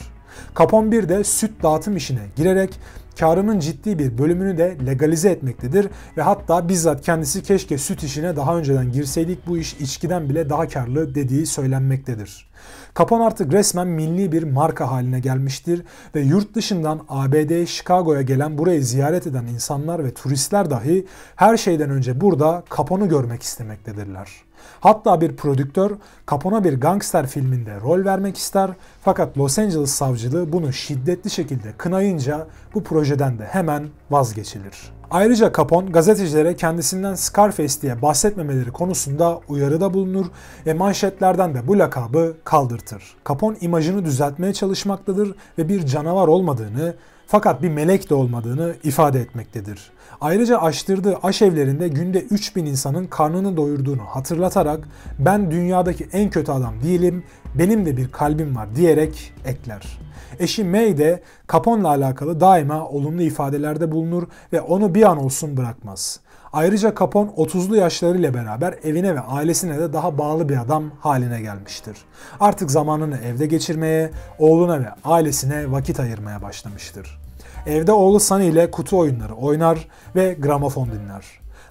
Capone bir de süt dağıtım işine girerek karımın ciddi bir bölümünü de legalize etmektedir ve hatta bizzat kendisi keşke süt işine daha önceden girseydik bu iş içkiden bile daha karlı dediği söylenmektedir. Kapan artık resmen milli bir marka haline gelmiştir ve yurt dışından ABD, Chicago'ya gelen burayı ziyaret eden insanlar ve turistler dahi her şeyden önce burada Kapan'ı görmek istemektedirler. Hatta bir prodüktör Capone bir gangster filminde rol vermek ister fakat Los Angeles savcılığı bunu şiddetli şekilde kınayınca bu projeden de hemen vazgeçilir. Ayrıca Capone gazetecilere kendisinden Scarface diye bahsetmemeleri konusunda uyarıda bulunur ve manşetlerden de bu lakabı kaldırtır. Capone imajını düzeltmeye çalışmaktadır ve bir canavar olmadığını fakat bir melek de olmadığını ifade etmektedir. Ayrıca açtırdığı aşevlerinde günde 3000 insanın karnını doyurduğunu hatırlatarak ben dünyadaki en kötü adam değilim, benim de bir kalbim var diyerek ekler. Eşi May de Capone'la alakalı daima olumlu ifadelerde bulunur ve onu bir an olsun bırakmaz. Ayrıca Capone 30'lu yaşlarıyla beraber evine ve ailesine de daha bağlı bir adam haline gelmiştir. Artık zamanını evde geçirmeye, oğluna ve ailesine vakit ayırmaya başlamıştır. Evde oğlu Sunny ile kutu oyunları oynar ve gramofon dinler.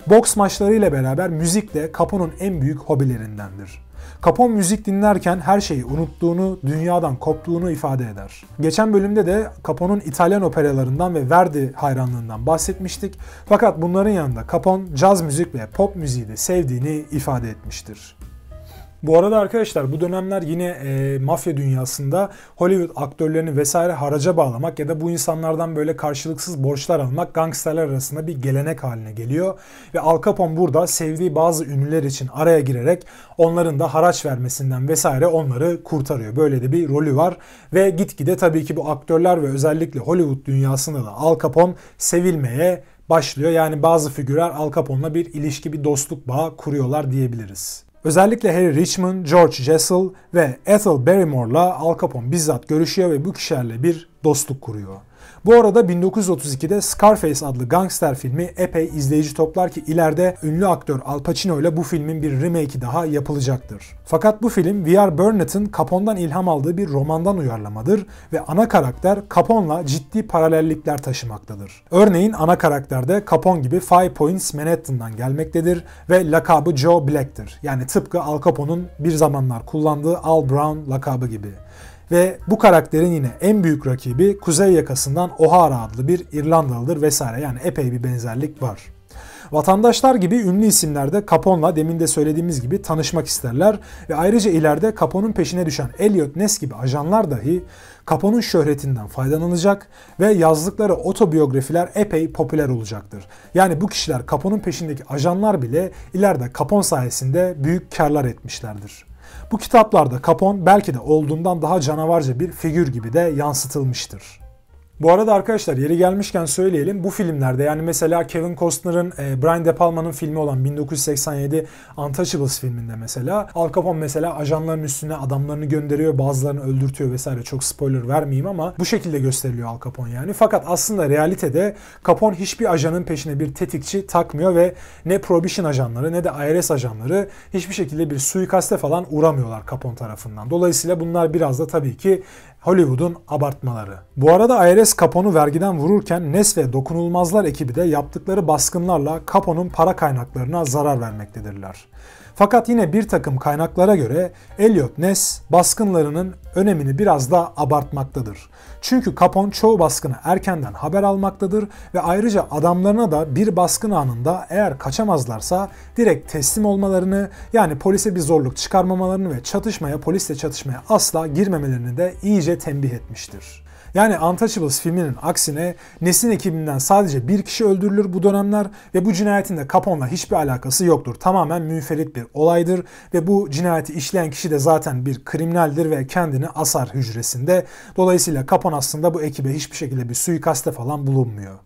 Boks maçları ile beraber müzik de Capone'un en büyük hobilerindendir. Capone müzik dinlerken her şeyi unuttuğunu, dünyadan koptuğunu ifade eder. Geçen bölümde de Capone'un İtalyan operalarından ve Verdi hayranlığından bahsetmiştik. Fakat bunların yanında Capone caz müzik ve pop müziği de sevdiğini ifade etmiştir. Bu arada arkadaşlar bu dönemler yine e, mafya dünyasında Hollywood aktörlerini vesaire haraca bağlamak ya da bu insanlardan böyle karşılıksız borçlar almak gangsterler arasında bir gelenek haline geliyor. Ve Al Capone burada sevdiği bazı ünlüler için araya girerek onların da haraç vermesinden vesaire onları kurtarıyor. Böyle de bir rolü var ve gitgide tabii ki bu aktörler ve özellikle Hollywood dünyasında da Al Capone sevilmeye başlıyor. Yani bazı figürler Al Capone'la bir ilişki, bir dostluk bağı kuruyorlar diyebiliriz. Özellikle Harry Richmond, George Jessel ve Ethel Barrymore'la Al Capone bizzat görüşüyor ve bu kişilerle bir dostluk kuruyor. Bu arada 1932'de Scarface adlı gangster filmi epey izleyici toplar ki ileride ünlü aktör Al Pacino ile bu filmin bir remake'i daha yapılacaktır. Fakat bu film V.R. Burnett'ın Capone'dan ilham aldığı bir romandan uyarlamadır ve ana karakter Capone'la ciddi paralellikler taşımaktadır. Örneğin ana karakter de Capone gibi Five Points Manhattan'dan gelmektedir ve lakabı Joe Black'tir. Yani tıpkı Al Capone'un bir zamanlar kullandığı Al Brown lakabı gibi. Ve bu karakterin yine en büyük rakibi kuzey yakasından O'Hara adlı bir İrlandalıdır vesaire yani epey bir benzerlik var. Vatandaşlar gibi ünlü isimler de Capone'la demin de söylediğimiz gibi tanışmak isterler ve ayrıca ileride Capone'un peşine düşen Elliot Ness gibi ajanlar dahi Capone'un şöhretinden faydalanacak ve yazdıkları otobiyografiler epey popüler olacaktır. Yani bu kişiler Capone'un peşindeki ajanlar bile ileride Capone sayesinde büyük karlar etmişlerdir. Bu kitaplarda Capone belki de olduğundan daha canavarca bir figür gibi de yansıtılmıştır. Bu arada arkadaşlar yeri gelmişken söyleyelim bu filmlerde yani mesela Kevin Costner'ın e, Brian De Palma'nın filmi olan 1987 Untouchables filminde mesela Al Capone mesela ajanların üstüne adamlarını gönderiyor bazılarını öldürtüyor vesaire çok spoiler vermeyeyim ama bu şekilde gösteriliyor Al Capone yani. Fakat aslında realitede Capone hiçbir ajanın peşine bir tetikçi takmıyor ve ne Prohibition ajanları ne de IRS ajanları hiçbir şekilde bir suikaste falan uğramıyorlar Capone tarafından. Dolayısıyla bunlar biraz da tabii ki Hollywood'un abartmaları. Bu arada IRS Capone'u vergiden vururken NES ve Dokunulmazlar ekibi de yaptıkları baskınlarla Capone'un para kaynaklarına zarar vermektedirler. Fakat yine bir takım kaynaklara göre Elliot Ness baskınlarının önemini biraz da abartmaktadır. Çünkü Capone çoğu baskını erkenden haber almaktadır ve ayrıca adamlarına da bir baskın anında eğer kaçamazlarsa direkt teslim olmalarını yani polise bir zorluk çıkarmamalarını ve çatışmaya polisle çatışmaya asla girmemelerini de iyice tembih etmiştir. Yani Untouchables filminin aksine Nesin ekibinden sadece bir kişi öldürülür bu dönemler ve bu cinayetin de Capone'la hiçbir alakası yoktur. Tamamen münferit bir olaydır ve bu cinayeti işleyen kişi de zaten bir kriminaldir ve kendini asar hücresinde. Dolayısıyla Capone aslında bu ekibe hiçbir şekilde bir suikaste falan bulunmuyor.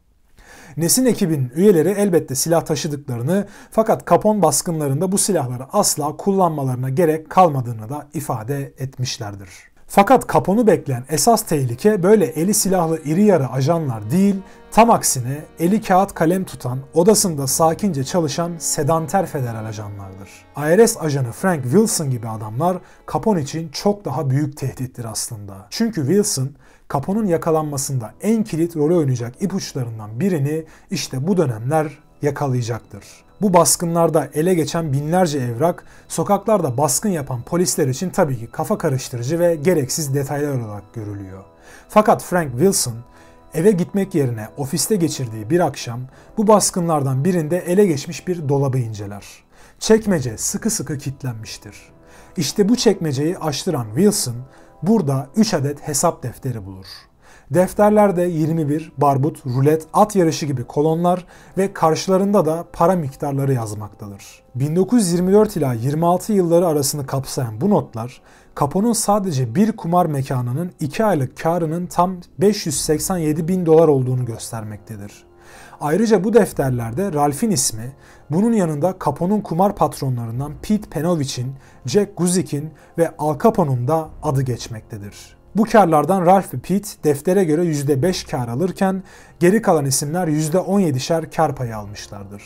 Nesin ekibin üyeleri elbette silah taşıdıklarını fakat Capone baskınlarında bu silahları asla kullanmalarına gerek kalmadığını da ifade etmişlerdir. Fakat Kapon'u bekleyen esas tehlike böyle eli silahlı iri yarı ajanlar değil, tam aksine eli kağıt kalem tutan, odasında sakince çalışan sedanter federal ajanlardır. IRS ajanı Frank Wilson gibi adamlar Capone için çok daha büyük tehdittir aslında. Çünkü Wilson, Capone'un yakalanmasında en kilit rolü oynayacak ipuçlarından birini işte bu dönemler yakalayacaktır. Bu baskınlarda ele geçen binlerce evrak, sokaklarda baskın yapan polisler için tabii ki kafa karıştırıcı ve gereksiz detaylar olarak görülüyor. Fakat Frank Wilson, eve gitmek yerine ofiste geçirdiği bir akşam bu baskınlardan birinde ele geçmiş bir dolabı inceler. Çekmece sıkı sıkı kilitlenmiştir. İşte bu çekmeceyi açtıran Wilson burada 3 adet hesap defteri bulur. Defterlerde 21, barbut, rulet, at yarışı gibi kolonlar ve karşılarında da para miktarları yazmaktadır. 1924 ila 26 yılları arasını kapsayan bu notlar, Capone'un sadece bir kumar mekanının 2 aylık karının tam 587 bin dolar olduğunu göstermektedir. Ayrıca bu defterlerde Ralph'in ismi, bunun yanında Capone'un kumar patronlarından Pete Penovich'in, Jack Guzik'in ve Al Capone'un da adı geçmektedir. Bu karlardan Ralph ve Pete deftere göre %5 kar alırken geri kalan isimler %17'şer kar payı almışlardır.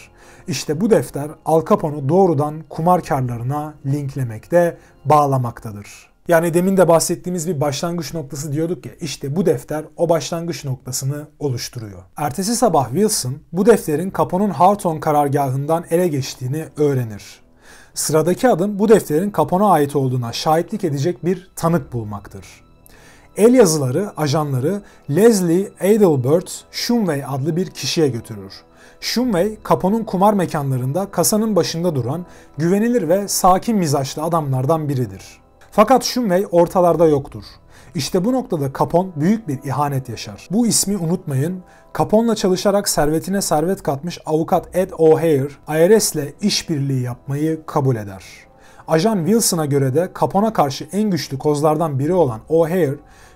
İşte bu defter Al Capone'u doğrudan kumar karlarına linklemekte, bağlamaktadır. Yani demin de bahsettiğimiz bir başlangıç noktası diyorduk ya işte bu defter o başlangıç noktasını oluşturuyor. Ertesi sabah Wilson bu defterin Capone'un Harton karargahından ele geçtiğini öğrenir. Sıradaki adım bu defterin Capone'a ait olduğuna şahitlik edecek bir tanık bulmaktır. El yazıları ajanları Leslie Adelbert Shumway adlı bir kişiye götürür. Shumway, Capone'un kumar mekanlarında kasanın başında duran, güvenilir ve sakin mizaçlı adamlardan biridir. Fakat Shumway ortalarda yoktur. İşte bu noktada Capone büyük bir ihanet yaşar. Bu ismi unutmayın. Capone'la çalışarak servetine servet katmış avukat Ed O'Hare, IRS'le işbirliği yapmayı kabul eder. Ajan Wilson'a göre de Capone'a karşı en güçlü kozlardan biri olan O'Hare,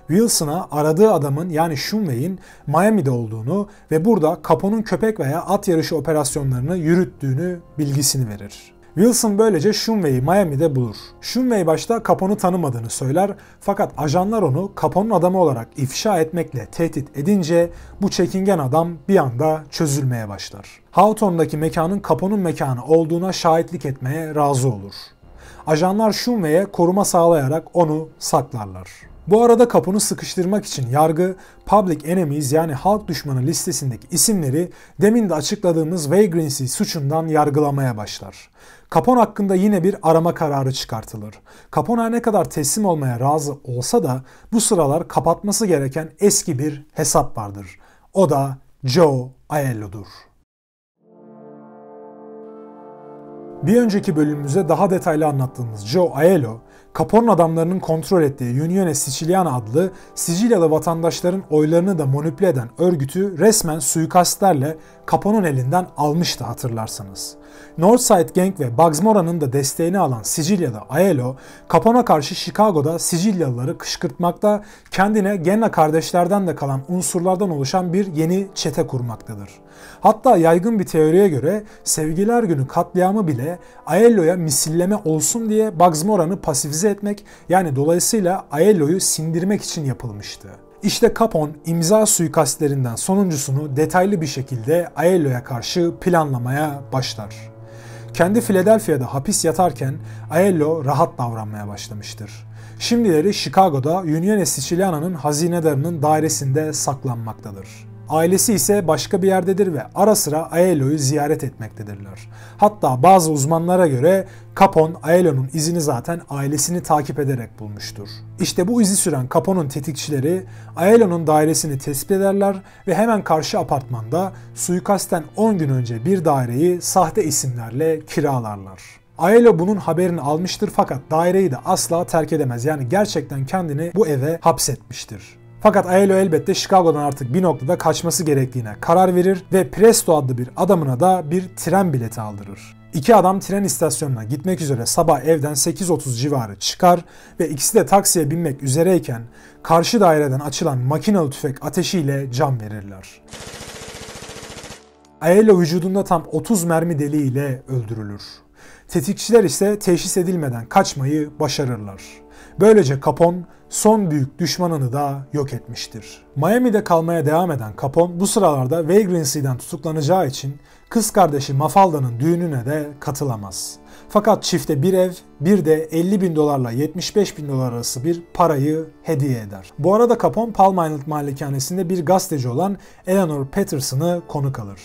Wilson'a aradığı adamın yani Shumway'in Miami'de olduğunu ve burada Capone'un köpek veya at yarışı operasyonlarını yürüttüğünü bilgisini verir. Wilson böylece Shumway'i Miami'de bulur. Shumway başta Capone'u tanımadığını söyler fakat ajanlar onu Capone'un adamı olarak ifşa etmekle tehdit edince bu çekingen adam bir anda çözülmeye başlar. Hawthorne'daki mekanın Capone'un mekanı olduğuna şahitlik etmeye razı olur. Ajanlar Shumway'e koruma sağlayarak onu saklarlar. Bu arada kapını sıkıştırmak için yargı, Public Enemies yani halk düşmanı listesindeki isimleri demin de açıkladığımız vagrancy suçundan yargılamaya başlar. Capone hakkında yine bir arama kararı çıkartılır. Capone her ne kadar teslim olmaya razı olsa da bu sıralar kapatması gereken eski bir hesap vardır. O da Joe Aiello'dur. Bir önceki bölümümüzde daha detaylı anlattığımız Joe Aiello, Capone'un adamlarının kontrol ettiği Unione Siciliana adlı Sicilyalı vatandaşların oylarını da manipüle eden örgütü resmen suikastlerle Capone'un elinden almıştı hatırlarsanız. Northside Gang ve Bugs Mora'nın da desteğini alan Sicilyalı Aiello, Capone'a karşı Chicago'da Sicilyalıları kışkırtmakta, kendine Genna kardeşlerden de kalan unsurlardan oluşan bir yeni çete kurmaktadır. Hatta yaygın bir teoriye göre Sevgiler Günü katliamı bile Aiello'ya misilleme olsun diye Bugs Mora'nı pasifize etmek yani dolayısıyla Aiello'yu sindirmek için yapılmıştı. İşte Capone imza suikastlerinden sonuncusunu detaylı bir şekilde Aiello'ya karşı planlamaya başlar. Kendi Philadelphia'da hapis yatarken Aiello rahat davranmaya başlamıştır. Şimdileri Chicago'da Unione Siciliana'nın hazinedarının dairesinde saklanmaktadır. Ailesi ise başka bir yerdedir ve ara sıra Aelo'yu ziyaret etmektedirler. Hatta bazı uzmanlara göre Capone Aelo'nun izini zaten ailesini takip ederek bulmuştur. İşte bu izi süren Capone'un tetikçileri Aelo'nun dairesini tespit ederler ve hemen karşı apartmanda suikasten 10 gün önce bir daireyi sahte isimlerle kiralarlar. Aelo bunun haberini almıştır fakat daireyi de asla terk edemez. Yani gerçekten kendini bu eve hapsetmiştir. Fakat Aiello elbette Chicago'dan artık bir noktada kaçması gerektiğine karar verir ve Presto adlı bir adamına da bir tren bileti aldırır. İki adam tren istasyonuna gitmek üzere sabah evden 8.30 civarı çıkar ve ikisi de taksiye binmek üzereyken karşı daireden açılan makinalı tüfek ateşiyle can verirler. Aiello vücudunda tam 30 mermi deliğiyle öldürülür. Tetikçiler ise teşhis edilmeden kaçmayı başarırlar. Böylece Capone son büyük düşmanını da yok etmiştir. Miami'de kalmaya devam eden Capone bu sıralarda Wagrancy'den tutuklanacağı için kız kardeşi Mafalda'nın düğününe de katılamaz. Fakat çifte bir ev, bir de 50 bin dolarla 75 bin dolar arası bir parayı hediye eder. Bu arada Capone Palm Island malikanesinde bir gazeteci olan Eleanor Patterson'ı konuk alır.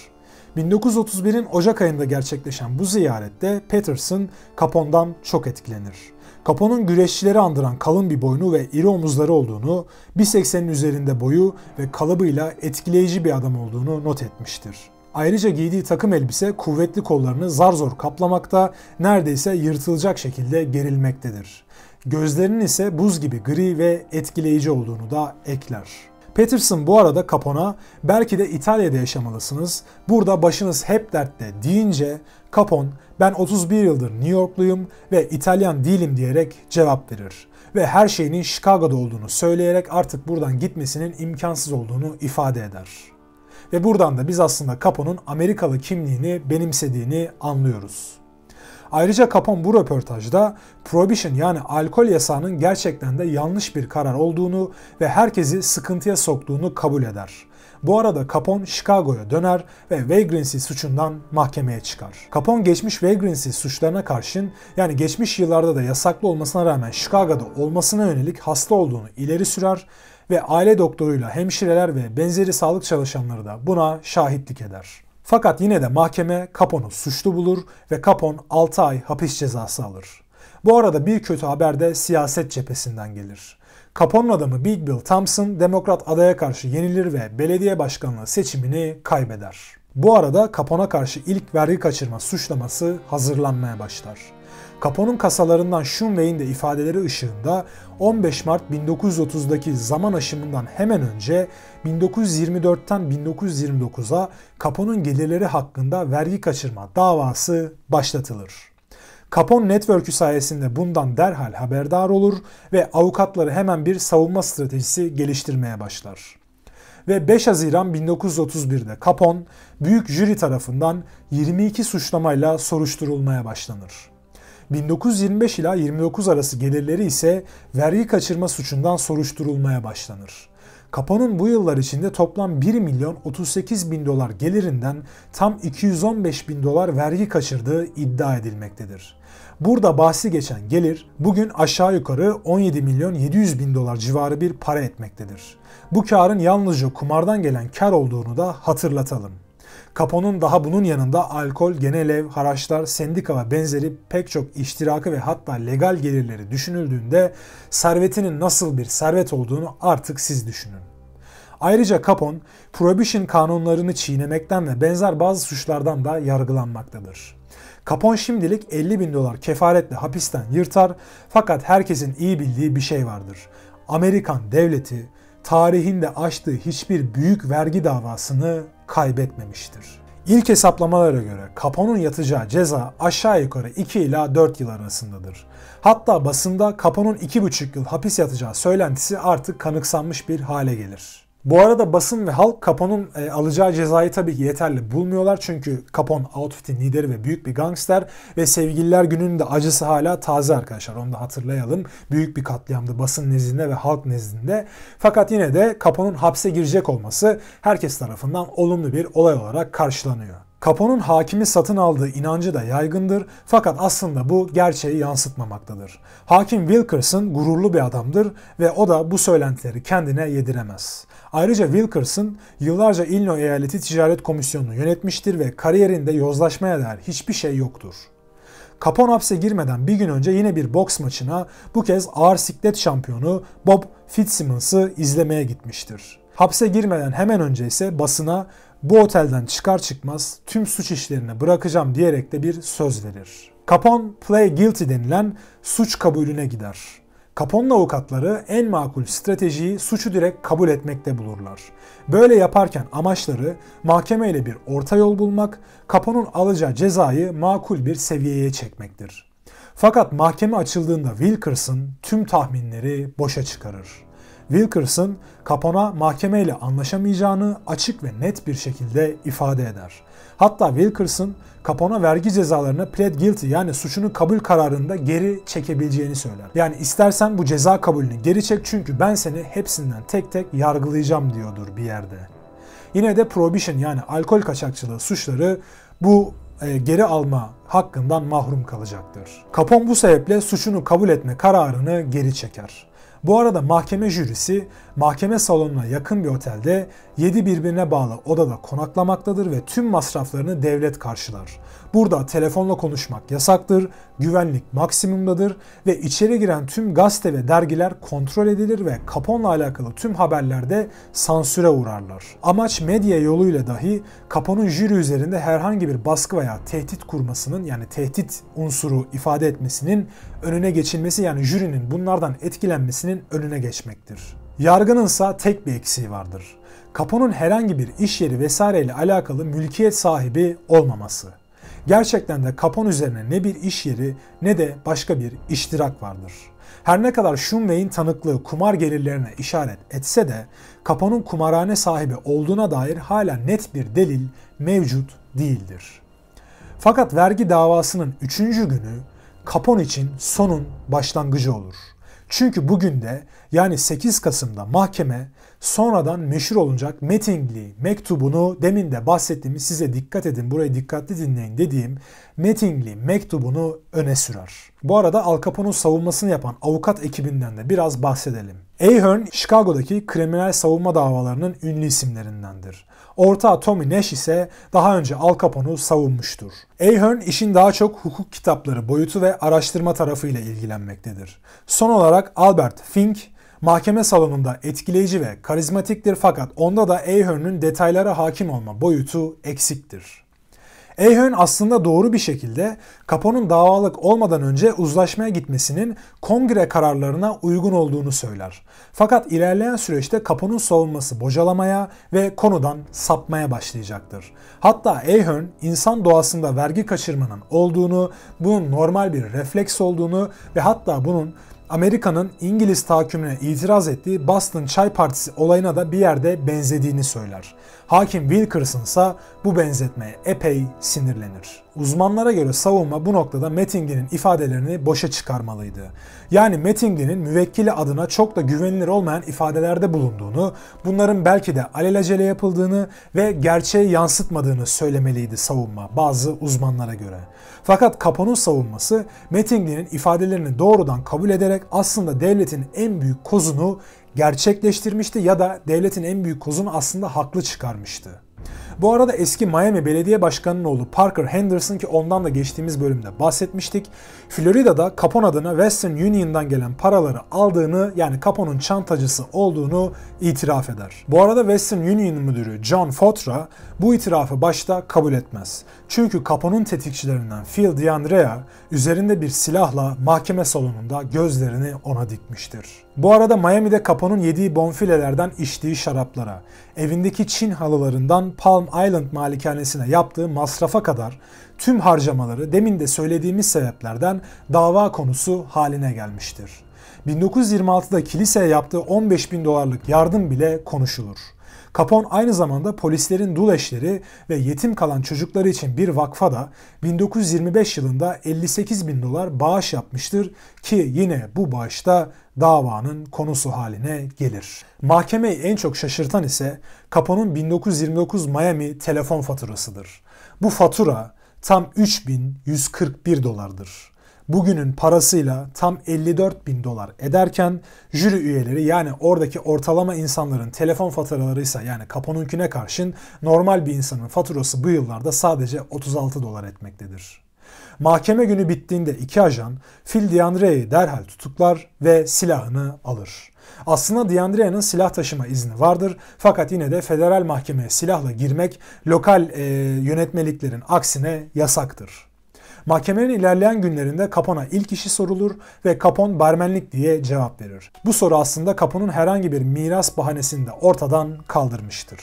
1931'in Ocak ayında gerçekleşen bu ziyarette Patterson Capone'dan çok etkilenir. Kaponun güreşçileri andıran kalın bir boynu ve iri omuzları olduğunu, 1.80'in üzerinde boyu ve kalıbıyla etkileyici bir adam olduğunu not etmiştir. Ayrıca giydiği takım elbise kuvvetli kollarını zar zor kaplamakta, neredeyse yırtılacak şekilde gerilmektedir. Gözlerinin ise buz gibi gri ve etkileyici olduğunu da ekler. Peterson bu arada Capone'a belki de İtalya'da yaşamalısınız, burada başınız hep dertte deyince Capone ben 31 yıldır New Yorkluyum ve İtalyan değilim diyerek cevap verir ve her şeyinin Chicago'da olduğunu söyleyerek artık buradan gitmesinin imkansız olduğunu ifade eder. Ve buradan da biz aslında Capone'un Amerikalı kimliğini benimsediğini anlıyoruz. Ayrıca Capone bu röportajda prohibition yani alkol yasağının gerçekten de yanlış bir karar olduğunu ve herkesi sıkıntıya soktuğunu kabul eder. Bu arada Capone Chicago'ya döner ve Vagrancy suçundan mahkemeye çıkar. Capone geçmiş Vagrancy suçlarına karşın yani geçmiş yıllarda da yasaklı olmasına rağmen Chicago'da olmasına yönelik hasta olduğunu ileri sürer ve aile doktoruyla hemşireler ve benzeri sağlık çalışanları da buna şahitlik eder. Fakat yine de mahkeme Capone'u suçlu bulur ve Capone 6 ay hapis cezası alır. Bu arada bir kötü haber de siyaset cephesinden gelir. Kapo'nun adamı Big Bill Thompson demokrat adaya karşı yenilir ve belediye başkanlığı seçimini kaybeder. Bu arada Kapon'a karşı ilk vergi kaçırma suçlaması hazırlanmaya başlar. Kapon'un kasalarından Shumway'in de ifadeleri ışığında 15 Mart 1930'daki zaman aşımından hemen önce 1924'ten 1929'a Kapon'un gelirleri hakkında vergi kaçırma davası başlatılır. Capone Network'ü sayesinde bundan derhal haberdar olur ve avukatları hemen bir savunma stratejisi geliştirmeye başlar. Ve 5 Haziran 1931'de Capone, büyük jüri tarafından 22 suçlamayla soruşturulmaya başlanır. 1925 ila 29 arası gelirleri ise vergi kaçırma suçundan soruşturulmaya başlanır. Capone'un bu yıllar içinde toplam 1 milyon 38 bin dolar gelirinden tam 215 bin dolar vergi kaçırdığı iddia edilmektedir. Burada bahsi geçen gelir bugün aşağı yukarı 17 milyon 700 bin dolar civarı bir para etmektedir. Bu karın yalnızca kumardan gelen kar olduğunu da hatırlatalım. Kapon'un daha bunun yanında alkol, genelev, ev, haraçlar, sendika ve benzeri pek çok iştirakı ve hatta legal gelirleri düşünüldüğünde servetinin nasıl bir servet olduğunu artık siz düşünün. Ayrıca Capone, Prohibition kanunlarını çiğnemekten ve benzer bazı suçlardan da yargılanmaktadır. Capone şimdilik 50 bin dolar kefaretle hapisten yırtar fakat herkesin iyi bildiği bir şey vardır. Amerikan devleti tarihinde açtığı hiçbir büyük vergi davasını kaybetmemiştir. İlk hesaplamalara göre Capone'un yatacağı ceza aşağı yukarı 2 ila 4 yıl arasındadır. Hatta basında Capone'un 2,5 yıl hapis yatacağı söylentisi artık kanıksanmış bir hale gelir. Bu arada basın ve halk Capone'un e, alacağı cezayı tabii ki yeterli bulmuyorlar. Çünkü Capone outfit'in lideri ve büyük bir gangster ve sevgililer gününün de acısı hala taze arkadaşlar. Onu da hatırlayalım. Büyük bir katliamdı basın nezdinde ve halk nezdinde. Fakat yine de Capone'un hapse girecek olması herkes tarafından olumlu bir olay olarak karşılanıyor. Capone'un hakimi satın aldığı inancı da yaygındır fakat aslında bu gerçeği yansıtmamaktadır. Hakim Wilkerson gururlu bir adamdır ve o da bu söylentileri kendine yediremez. Ayrıca Wilkerson yıllarca Illinois Eyaleti Ticaret Komisyonu'nu yönetmiştir ve kariyerinde yozlaşmaya değer hiçbir şey yoktur. Kapon hapse girmeden bir gün önce yine bir boks maçına bu kez ağır siklet şampiyonu Bob Fitzsimmons'ı izlemeye gitmiştir. Hapse girmeden hemen önce ise basına bu otelden çıkar çıkmaz tüm suç işlerini bırakacağım diyerek de bir söz verir. Capone play guilty denilen suç kabulüne gider. Kapon'un avukatları en makul stratejiyi suçu direkt kabul etmekte bulurlar. Böyle yaparken amaçları mahkemeyle bir orta yol bulmak, Kapon'un alacağı cezayı makul bir seviyeye çekmektir. Fakat mahkeme açıldığında Wilkerson tüm tahminleri boşa çıkarır. Wilkerson, Capona mahkemeyle anlaşamayacağını açık ve net bir şekilde ifade eder. Hatta Wilkerson, Capone vergi cezalarını plead guilty yani suçunu kabul kararında geri çekebileceğini söyler. Yani istersen bu ceza kabulünü geri çek çünkü ben seni hepsinden tek tek yargılayacağım diyordur bir yerde. Yine de prohibition yani alkol kaçakçılığı suçları bu e, geri alma hakkından mahrum kalacaktır. Capone bu sebeple suçunu kabul etme kararını geri çeker. Bu arada mahkeme jürisi mahkeme salonuna yakın bir otelde 7 birbirine bağlı odada konaklamaktadır ve tüm masraflarını devlet karşılar. Burada telefonla konuşmak yasaktır, güvenlik maksimumdadır ve içeri giren tüm gazete ve dergiler kontrol edilir ve Capone'la alakalı tüm haberlerde sansüre uğrarlar. Amaç medya yoluyla dahi Capone'un jüri üzerinde herhangi bir baskı veya tehdit kurmasının yani tehdit unsuru ifade etmesinin önüne geçilmesi yani jürinin bunlardan etkilenmesinin önüne geçmektir. Yargınınsa tek bir eksiği vardır. Capone'un herhangi bir iş yeri vesaireyle alakalı mülkiyet sahibi olmaması. Gerçekten de Capone üzerine ne bir iş yeri ne de başka bir iştirak vardır. Her ne kadar Shumway'in tanıklığı kumar gelirlerine işaret etse de Capone'un kumarhane sahibi olduğuna dair hala net bir delil mevcut değildir. Fakat vergi davasının 3. günü Capone için sonun başlangıcı olur. Çünkü bugün de yani 8 Kasım'da mahkeme sonradan meşhur olunacak Metingli mektubunu demin de bahsettiğimiz size dikkat edin burayı dikkatli dinleyin dediğim Metingli mektubunu öne sürer. Bu arada Al Capone'un savunmasını yapan avukat ekibinden de biraz bahsedelim. Ahern, Chicago'daki kriminal savunma davalarının ünlü isimlerindendir. Orta Tommy Nash ise daha önce Al Capone'u savunmuştur. Ahern işin daha çok hukuk kitapları boyutu ve araştırma tarafıyla ilgilenmektedir. Son olarak Albert Fink, mahkeme salonunda etkileyici ve karizmatiktir fakat onda da Ahern'ün detaylara hakim olma boyutu eksiktir. Eyhön aslında doğru bir şekilde Capone'un davalık olmadan önce uzlaşmaya gitmesinin kongre kararlarına uygun olduğunu söyler. Fakat ilerleyen süreçte Capone'un savunması bocalamaya ve konudan sapmaya başlayacaktır. Hatta Eyhön insan doğasında vergi kaçırmanın olduğunu, bunun normal bir refleks olduğunu ve hatta bunun Amerika'nın İngiliz tahakkümüne itiraz ettiği Boston Çay Partisi olayına da bir yerde benzediğini söyler. Hakim Wilkerson ise bu benzetmeye epey sinirlenir. Uzmanlara göre savunma bu noktada Mettingli'nin ifadelerini boşa çıkarmalıydı. Yani Mettingli'nin müvekkili adına çok da güvenilir olmayan ifadelerde bulunduğunu, bunların belki de alelacele yapıldığını ve gerçeği yansıtmadığını söylemeliydi savunma bazı uzmanlara göre. Fakat Capone'un savunması Mettingli'nin ifadelerini doğrudan kabul ederek aslında devletin en büyük kozunu gerçekleştirmişti ya da devletin en büyük kozunu aslında haklı çıkarmıştı. Bu arada eski Miami Belediye Başkanı'nın oğlu Parker Henderson ki ondan da geçtiğimiz bölümde bahsetmiştik. Florida'da Capone adına Western Union'dan gelen paraları aldığını yani Capone'un çantacısı olduğunu itiraf eder. Bu arada Western Union müdürü John Fotra bu itirafı başta kabul etmez. Çünkü Capone'un tetikçilerinden Phil DiAndrea üzerinde bir silahla mahkeme salonunda gözlerini ona dikmiştir. Bu arada Miami'de Capone'un yediği bonfilelerden içtiği şaraplara, evindeki Çin halılarından Palm Island malikanesine yaptığı masrafa kadar tüm harcamaları demin de söylediğimiz sebeplerden dava konusu haline gelmiştir. 1926'da kiliseye yaptığı 15 bin dolarlık yardım bile konuşulur. Capone aynı zamanda polislerin dul eşleri ve yetim kalan çocukları için bir vakfa da 1925 yılında 58 bin dolar bağış yapmıştır ki yine bu bağışta davanın konusu haline gelir. Mahkemeyi en çok şaşırtan ise Capone'un 1929 Miami telefon faturasıdır. Bu fatura tam 3141 dolardır bugünün parasıyla tam 54 bin dolar ederken jüri üyeleri yani oradaki ortalama insanların telefon faturalarıysa yani Capone'unkine karşın normal bir insanın faturası bu yıllarda sadece 36 dolar etmektedir. Mahkeme günü bittiğinde iki ajan Phil Diandre'yi derhal tutuklar ve silahını alır. Aslında Diandre'nin silah taşıma izni vardır fakat yine de federal mahkemeye silahla girmek lokal e, yönetmeliklerin aksine yasaktır. Mahkemenin ilerleyen günlerinde Capone'a ilk işi sorulur ve Capone barmenlik diye cevap verir. Bu soru aslında Capone'un herhangi bir miras bahanesini de ortadan kaldırmıştır.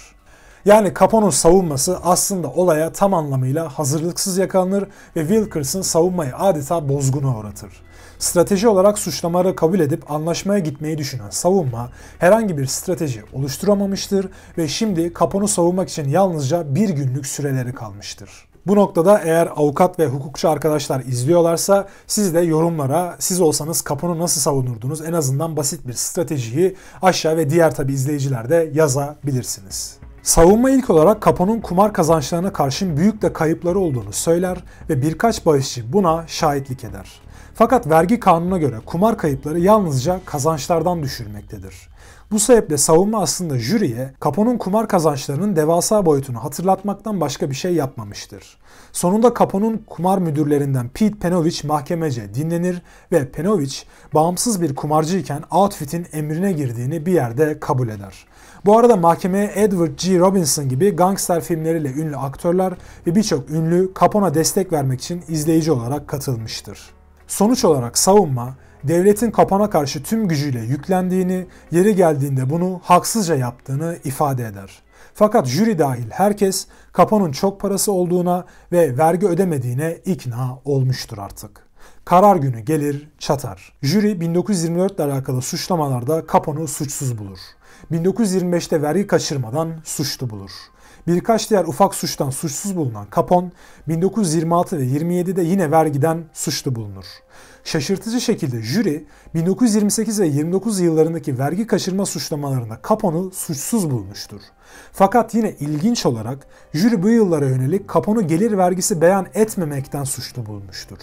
Yani Capone'un savunması aslında olaya tam anlamıyla hazırlıksız yakalanır ve Wilkerson savunmayı adeta bozguna uğratır. Strateji olarak suçlamaları kabul edip anlaşmaya gitmeyi düşünen savunma herhangi bir strateji oluşturamamıştır ve şimdi Capone'u savunmak için yalnızca bir günlük süreleri kalmıştır. Bu noktada eğer avukat ve hukukçu arkadaşlar izliyorlarsa siz de yorumlara siz olsanız kapını nasıl savunurdunuz en azından basit bir stratejiyi aşağı ve diğer tabi izleyiciler de yazabilirsiniz. Savunma ilk olarak kaponun kumar kazançlarına karşın büyük de kayıpları olduğunu söyler ve birkaç bahisçi buna şahitlik eder. Fakat vergi kanununa göre kumar kayıpları yalnızca kazançlardan düşürmektedir. Bu sebeple savunma aslında jüriye Capone'un kumar kazançlarının devasa boyutunu hatırlatmaktan başka bir şey yapmamıştır. Sonunda Capone'un kumar müdürlerinden Pete Penovich mahkemece dinlenir ve Penovich bağımsız bir kumarcıyken outfit'in emrine girdiğini bir yerde kabul eder. Bu arada mahkemeye Edward G. Robinson gibi gangster filmleriyle ünlü aktörler ve birçok ünlü Capone'a destek vermek için izleyici olarak katılmıştır. Sonuç olarak savunma devletin kapana karşı tüm gücüyle yüklendiğini, yeri geldiğinde bunu haksızca yaptığını ifade eder. Fakat jüri dahil herkes kapanın çok parası olduğuna ve vergi ödemediğine ikna olmuştur artık. Karar günü gelir çatar. Jüri 1924 ile alakalı suçlamalarda Kapan'ı suçsuz bulur. 1925'te vergi kaçırmadan suçlu bulur. Birkaç diğer ufak suçtan suçsuz bulunan Capone 1926 ve 27'de yine vergiden suçlu bulunur. Şaşırtıcı şekilde jüri 1928 ve 29 yıllarındaki vergi kaçırma suçlamalarında Capone'u suçsuz bulmuştur. Fakat yine ilginç olarak jüri bu yıllara yönelik Capone'u gelir vergisi beyan etmemekten suçlu bulmuştur.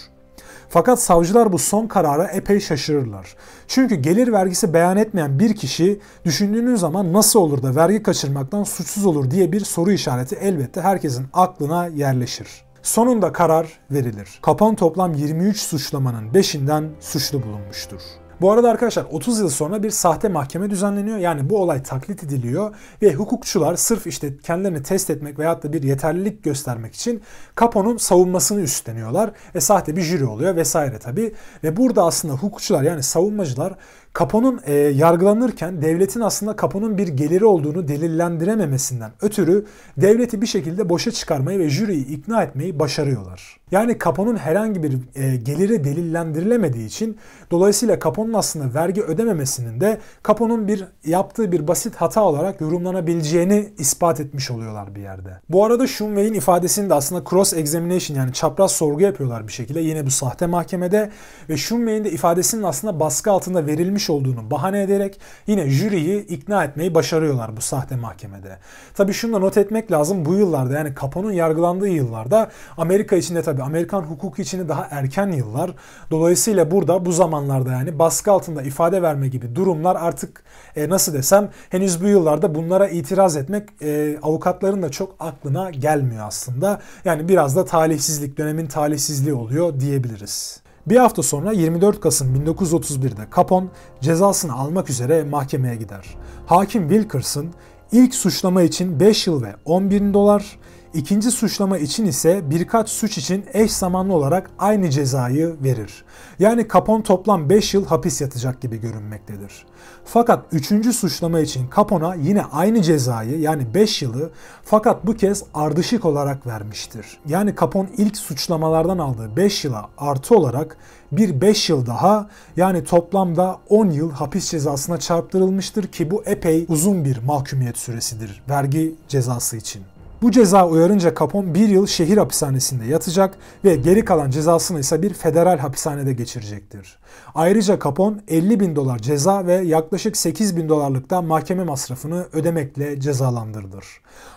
Fakat savcılar bu son karara epey şaşırırlar. Çünkü gelir vergisi beyan etmeyen bir kişi düşündüğünüz zaman nasıl olur da vergi kaçırmaktan suçsuz olur diye bir soru işareti elbette herkesin aklına yerleşir. Sonunda karar verilir. Kapan toplam 23 suçlamanın 5'inden suçlu bulunmuştur. Bu arada arkadaşlar 30 yıl sonra bir sahte mahkeme düzenleniyor. Yani bu olay taklit ediliyor ve hukukçular sırf işte kendilerini test etmek veyahut da bir yeterlilik göstermek için Capone'un savunmasını üstleniyorlar. Ve sahte bir jüri oluyor vesaire tabii. Ve burada aslında hukukçular yani savunmacılar Kaponun e, yargılanırken devletin aslında Kaponun bir geliri olduğunu delillendirememesinden ötürü devleti bir şekilde boşa çıkarmayı ve jüriyi ikna etmeyi başarıyorlar. Yani Kaponun herhangi bir e, geliri delillendirilemediği için dolayısıyla Kaponun aslında vergi ödememesinin de Kaponun bir yaptığı bir basit hata olarak yorumlanabileceğini ispat etmiş oluyorlar bir yerde. Bu arada Shumway'in ifadesini de aslında cross examination yani çapraz sorgu yapıyorlar bir şekilde yine bu sahte mahkemede ve Shumway'in de ifadesinin aslında baskı altında verilmiş olduğunu bahane ederek yine jüriyi ikna etmeyi başarıyorlar bu sahte mahkemede. Tabi şunu da not etmek lazım bu yıllarda yani Capone'un yargılandığı yıllarda Amerika içinde tabi Amerikan hukuku içinde daha erken yıllar. Dolayısıyla burada bu zamanlarda yani baskı altında ifade verme gibi durumlar artık e, nasıl desem henüz bu yıllarda bunlara itiraz etmek e, avukatların da çok aklına gelmiyor aslında. Yani biraz da talihsizlik dönemin talihsizliği oluyor diyebiliriz. Bir hafta sonra 24 Kasım 1931'de Capone cezasını almak üzere mahkemeye gider. Hakim Wilkerson ilk suçlama için 5 yıl ve 10 bin dolar, İkinci suçlama için ise birkaç suç için eş zamanlı olarak aynı cezayı verir. Yani Capone toplam 5 yıl hapis yatacak gibi görünmektedir. Fakat üçüncü suçlama için Capone'a yine aynı cezayı yani 5 yılı fakat bu kez ardışık olarak vermiştir. Yani Capone ilk suçlamalardan aldığı 5 yıla artı olarak bir 5 yıl daha yani toplamda 10 yıl hapis cezasına çarptırılmıştır ki bu epey uzun bir mahkumiyet süresidir vergi cezası için. Bu ceza uyarınca Capone bir yıl şehir hapishanesinde yatacak ve geri kalan cezasını ise bir federal hapishanede geçirecektir. Ayrıca Capone 50 bin dolar ceza ve yaklaşık 8 bin dolarlık da mahkeme masrafını ödemekle cezalandırılır.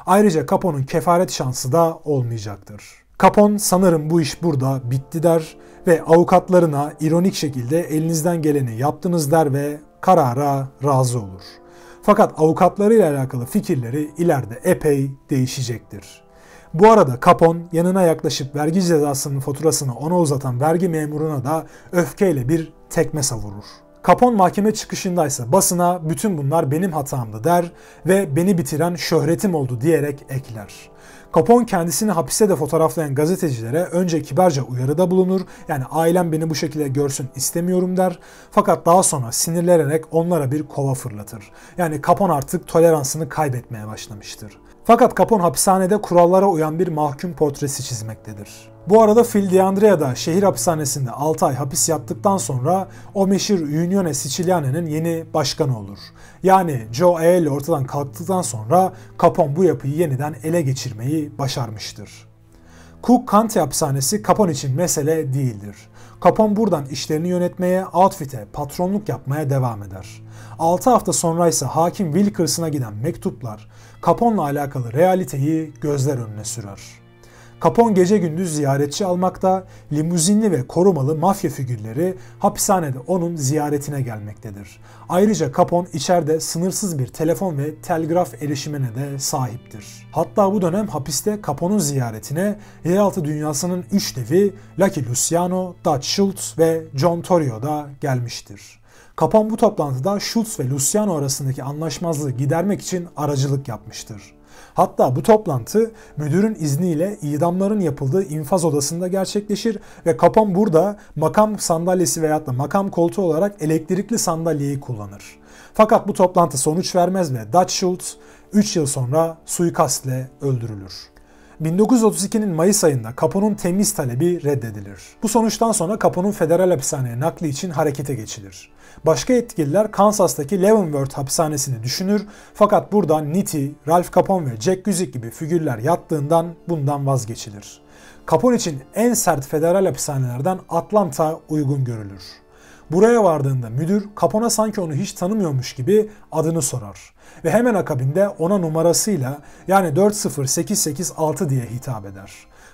Ayrıca Capone'un kefaret şansı da olmayacaktır. Capone sanırım bu iş burada bitti der ve avukatlarına ironik şekilde elinizden geleni yaptınız der ve karara razı olur. Fakat avukatlarıyla alakalı fikirleri ileride epey değişecektir. Bu arada Kapon yanına yaklaşıp vergi cezasının faturasını ona uzatan vergi memuruna da öfkeyle bir tekme savurur. Kapon mahkeme çıkışındaysa basına bütün bunlar benim hatamdı der ve beni bitiren şöhretim oldu diyerek ekler. Capone kendisini hapiste de fotoğraflayan gazetecilere önce kibarca uyarıda bulunur, yani ailem beni bu şekilde görsün istemiyorum der. Fakat daha sonra sinirlenerek onlara bir kova fırlatır. Yani Capone artık toleransını kaybetmeye başlamıştır. Fakat Capone hapishanede kurallara uyan bir mahkum portresi çizmektedir. Bu arada Phil da şehir hapishanesinde 6 ay hapis yattıktan sonra o meşhur Unione Siciliane'nin yeni başkanı olur. Yani Joe Aiello ortadan kalktıktan sonra Capone bu yapıyı yeniden ele geçirmeyi başarmıştır. Cook County hapishanesi Capone için mesele değildir. Capone buradan işlerini yönetmeye, outfit'e, patronluk yapmaya devam eder. 6 hafta sonra ise hakim Wilkerson'a giden mektuplar Capone'la alakalı realiteyi gözler önüne sürer. Kapon gece gündüz ziyaretçi almakta, limuzinli ve korumalı mafya figürleri hapishanede onun ziyaretine gelmektedir. Ayrıca Capone içeride sınırsız bir telefon ve telgraf erişimine de sahiptir. Hatta bu dönem hapiste Capone'un ziyaretine yeraltı dünyasının üç devi Lucky Luciano, Dutch Schultz ve John Torrio da gelmiştir. Capone bu toplantıda Schultz ve Luciano arasındaki anlaşmazlığı gidermek için aracılık yapmıştır. Hatta bu toplantı müdürün izniyle idamların yapıldığı infaz odasında gerçekleşir ve Kapan burada makam sandalyesi veyahut da makam koltuğu olarak elektrikli sandalyeyi kullanır. Fakat bu toplantı sonuç vermez ve Dutch Schultz 3 yıl sonra suikastle öldürülür. 1932'nin Mayıs ayında Capone'un temiz talebi reddedilir. Bu sonuçtan sonra Capone'un federal hapishaneye nakli için harekete geçilir. Başka yetkililer Kansas'taki Leavenworth hapishanesini düşünür fakat burada Nitti, Ralph Capone ve Jack Guzik gibi figürler yattığından bundan vazgeçilir. Capone için en sert federal hapishanelerden Atlanta uygun görülür. Buraya vardığında müdür Capone'a sanki onu hiç tanımıyormuş gibi adını sorar ve hemen akabinde ona numarasıyla yani 40886 diye hitap eder.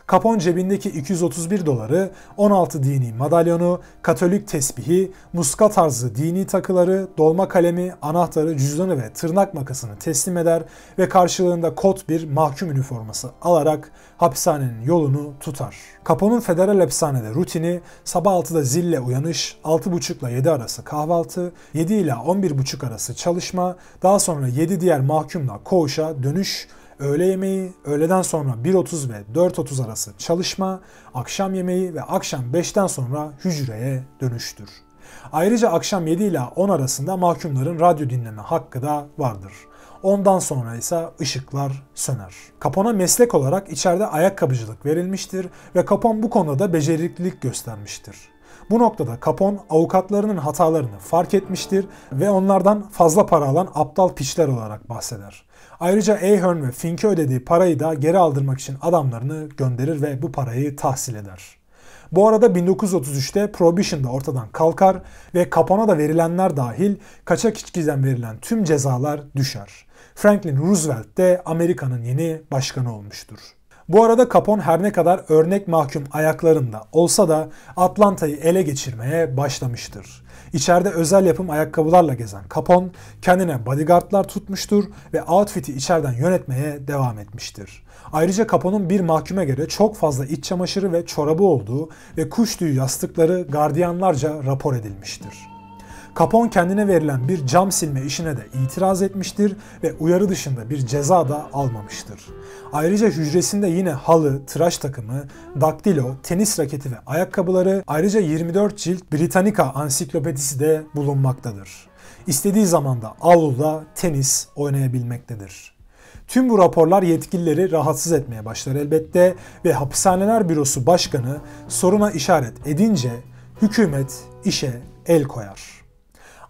Kapon cebindeki 231 doları, 16 dini madalyonu, katolik tesbihi, muska tarzı dini takıları, dolma kalemi, anahtarı, cüzdanı ve tırnak makasını teslim eder ve karşılığında kot bir mahkum üniforması alarak hapishanenin yolunu tutar. Kapon'un federal hapishanede rutini sabah 6'da zille uyanış, 6.30 ile 7 arası kahvaltı, 7 ile 11.30 arası çalışma, daha sonra 7 diğer mahkumla koğuşa dönüş öğle yemeği, öğleden sonra 1.30 ve 4.30 arası çalışma, akşam yemeği ve akşam 5'ten sonra hücreye dönüştür. Ayrıca akşam 7 ile 10 arasında mahkumların radyo dinleme hakkı da vardır. Ondan sonra ise ışıklar söner. Kapona meslek olarak içeride ayakkabıcılık verilmiştir ve Kapon bu konuda da beceriklilik göstermiştir. Bu noktada Kapon avukatlarının hatalarını fark etmiştir ve onlardan fazla para alan aptal piçler olarak bahseder. Ayrıca Ahern ve Fink'e ödediği parayı da geri aldırmak için adamlarını gönderir ve bu parayı tahsil eder. Bu arada 1933'te Prohibition da ortadan kalkar ve Capona da verilenler dahil kaçak içkiden verilen tüm cezalar düşer. Franklin Roosevelt de Amerika'nın yeni başkanı olmuştur. Bu arada Capone her ne kadar örnek mahkum ayaklarında olsa da Atlanta'yı ele geçirmeye başlamıştır. İçeride özel yapım ayakkabılarla gezen Capone kendine bodyguardlar tutmuştur ve outfit'i içeriden yönetmeye devam etmiştir. Ayrıca Capone'un bir mahkeme göre çok fazla iç çamaşırı ve çorabı olduğu ve kuş tüyü yastıkları gardiyanlarca rapor edilmiştir. Capone kendine verilen bir cam silme işine de itiraz etmiştir ve uyarı dışında bir ceza da almamıştır. Ayrıca hücresinde yine halı, tıraş takımı, daktilo, tenis raketi ve ayakkabıları ayrıca 24 cilt Britannica ansiklopedisi de bulunmaktadır. İstediği zaman da avluda tenis oynayabilmektedir. Tüm bu raporlar yetkilileri rahatsız etmeye başlar elbette ve Hapishaneler Bürosu Başkanı soruna işaret edince hükümet işe el koyar.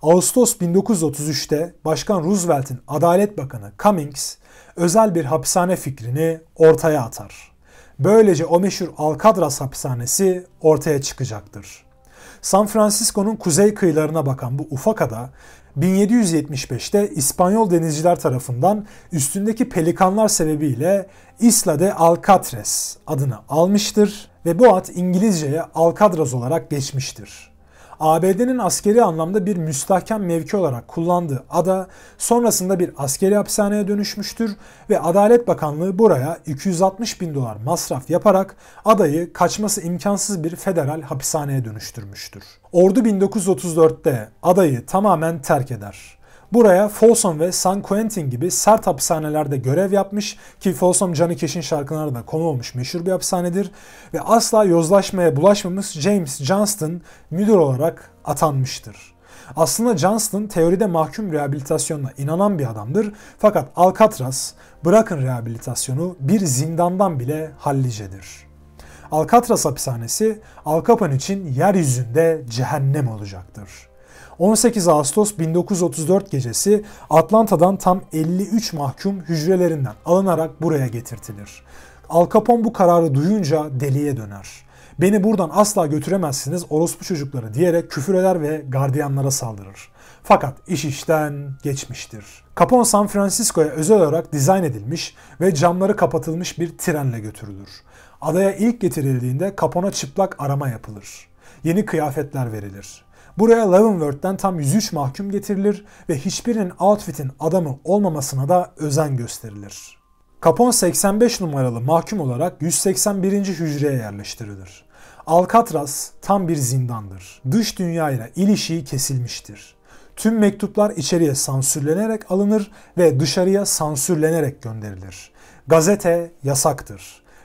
Ağustos 1933'te Başkan Roosevelt'in Adalet Bakanı Cummings özel bir hapishane fikrini ortaya atar. Böylece o meşhur Alcatraz hapishanesi ortaya çıkacaktır. San Francisco'nun kuzey kıyılarına bakan bu ufak ada 1775'te İspanyol denizciler tarafından üstündeki pelikanlar sebebiyle Isla de Alcatres adını almıştır ve bu ad İngilizceye Alcatraz olarak geçmiştir. ABD'nin askeri anlamda bir müstahkem mevki olarak kullandığı ada sonrasında bir askeri hapishaneye dönüşmüştür ve Adalet Bakanlığı buraya 260 bin dolar masraf yaparak adayı kaçması imkansız bir federal hapishaneye dönüştürmüştür. Ordu 1934'te adayı tamamen terk eder. Buraya Folsom ve San Quentin gibi sert hapishanelerde görev yapmış ki Folsom Johnny Cash'in şarkılarına konu olmuş meşhur bir hapishanedir ve asla yozlaşmaya bulaşmamış James Johnston müdür olarak atanmıştır. Aslında Johnston teoride mahkum rehabilitasyonuna inanan bir adamdır fakat Alcatraz bırakın rehabilitasyonu bir zindandan bile hallicedir. Alcatraz hapishanesi Al Capone için yeryüzünde cehennem olacaktır. 18 Ağustos 1934 gecesi Atlanta'dan tam 53 mahkum hücrelerinden alınarak buraya getirtilir. Al Capone bu kararı duyunca deliye döner. Beni buradan asla götüremezsiniz orospu çocukları diyerek küfür eder ve gardiyanlara saldırır. Fakat iş işten geçmiştir. Capone San Francisco'ya özel olarak dizayn edilmiş ve camları kapatılmış bir trenle götürülür. Adaya ilk getirildiğinde Capone'a çıplak arama yapılır. Yeni kıyafetler verilir. Buraya Leavenworth'den tam 103 mahkum getirilir ve hiçbirinin outfit'in adamı olmamasına da özen gösterilir. Capone 85 numaralı mahkum olarak 181. hücreye yerleştirilir. Alcatraz tam bir zindandır. Dış dünyayla ilişiği kesilmiştir. Tüm mektuplar içeriye sansürlenerek alınır ve dışarıya sansürlenerek gönderilir. Gazete yasaktır.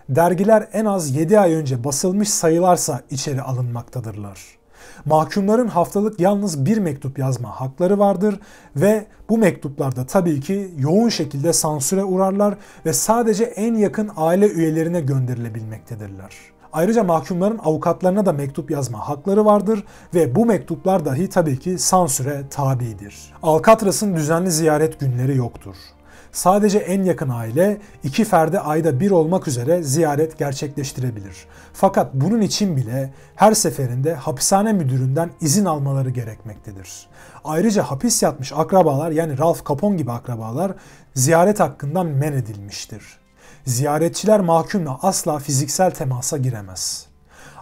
Dergiler en az 7 ay önce basılmış sayılarsa içeri alınmaktadırlar. Mahkumların haftalık yalnız bir mektup yazma hakları vardır ve bu mektuplarda tabii ki yoğun şekilde sansüre uğrarlar ve sadece en yakın aile üyelerine gönderilebilmektedirler. Ayrıca mahkumların avukatlarına da mektup yazma hakları vardır ve bu mektuplar dahi tabii ki sansüre tabidir. Alcatras'ın düzenli ziyaret günleri yoktur sadece en yakın aile iki ferde ayda bir olmak üzere ziyaret gerçekleştirebilir. Fakat bunun için bile her seferinde hapishane müdüründen izin almaları gerekmektedir. Ayrıca hapis yatmış akrabalar yani Ralph Capone gibi akrabalar ziyaret hakkından men edilmiştir. Ziyaretçiler mahkumla asla fiziksel temasa giremez.''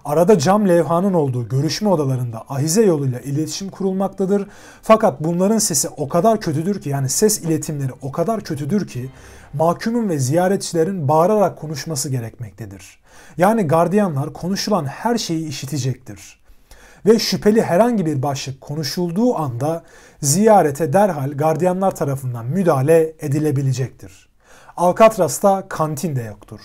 Arada cam levhanın olduğu görüşme odalarında ahize yoluyla iletişim kurulmaktadır. Fakat bunların sesi o kadar kötüdür ki yani ses iletimleri o kadar kötüdür ki mahkumun ve ziyaretçilerin bağırarak konuşması gerekmektedir. Yani gardiyanlar konuşulan her şeyi işitecektir. Ve şüpheli herhangi bir başlık konuşulduğu anda ziyarete derhal gardiyanlar tarafından müdahale edilebilecektir. Alcatraz'da kantin de yoktur.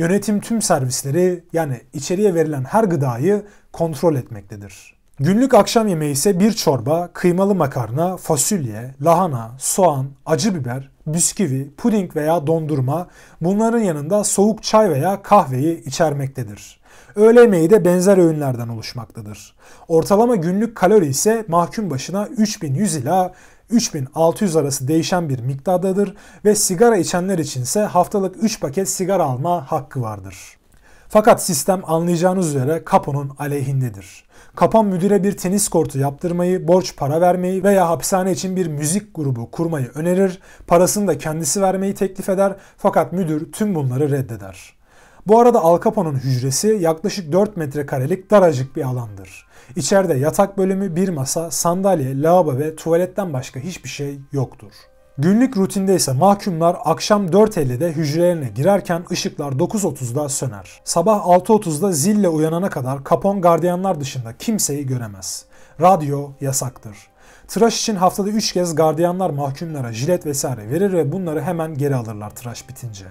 Yönetim tüm servisleri yani içeriye verilen her gıdayı kontrol etmektedir. Günlük akşam yemeği ise bir çorba, kıymalı makarna, fasulye, lahana, soğan, acı biber, bisküvi, puding veya dondurma bunların yanında soğuk çay veya kahveyi içermektedir. Öğle yemeği de benzer öğünlerden oluşmaktadır. Ortalama günlük kalori ise mahkum başına 3100 ila 3600 arası değişen bir miktardadır ve sigara içenler için ise haftalık 3 paket sigara alma hakkı vardır. Fakat sistem anlayacağınız üzere kaponun aleyhindedir. Kapan müdüre bir tenis kortu yaptırmayı, borç para vermeyi veya hapishane için bir müzik grubu kurmayı önerir, parasını da kendisi vermeyi teklif eder fakat müdür tüm bunları reddeder. Bu arada Al Capone'un hücresi yaklaşık 4 metrekarelik daracık bir alandır. İçeride yatak bölümü, bir masa, sandalye, lavabo ve tuvaletten başka hiçbir şey yoktur. Günlük rutinde ise mahkumlar akşam 4.50'de hücrelerine girerken ışıklar 9.30'da söner. Sabah 6.30'da zille uyanana kadar kapon gardiyanlar dışında kimseyi göremez. Radyo yasaktır. Tıraş için haftada 3 kez gardiyanlar mahkumlara jilet vesaire verir ve bunları hemen geri alırlar tıraş bitince.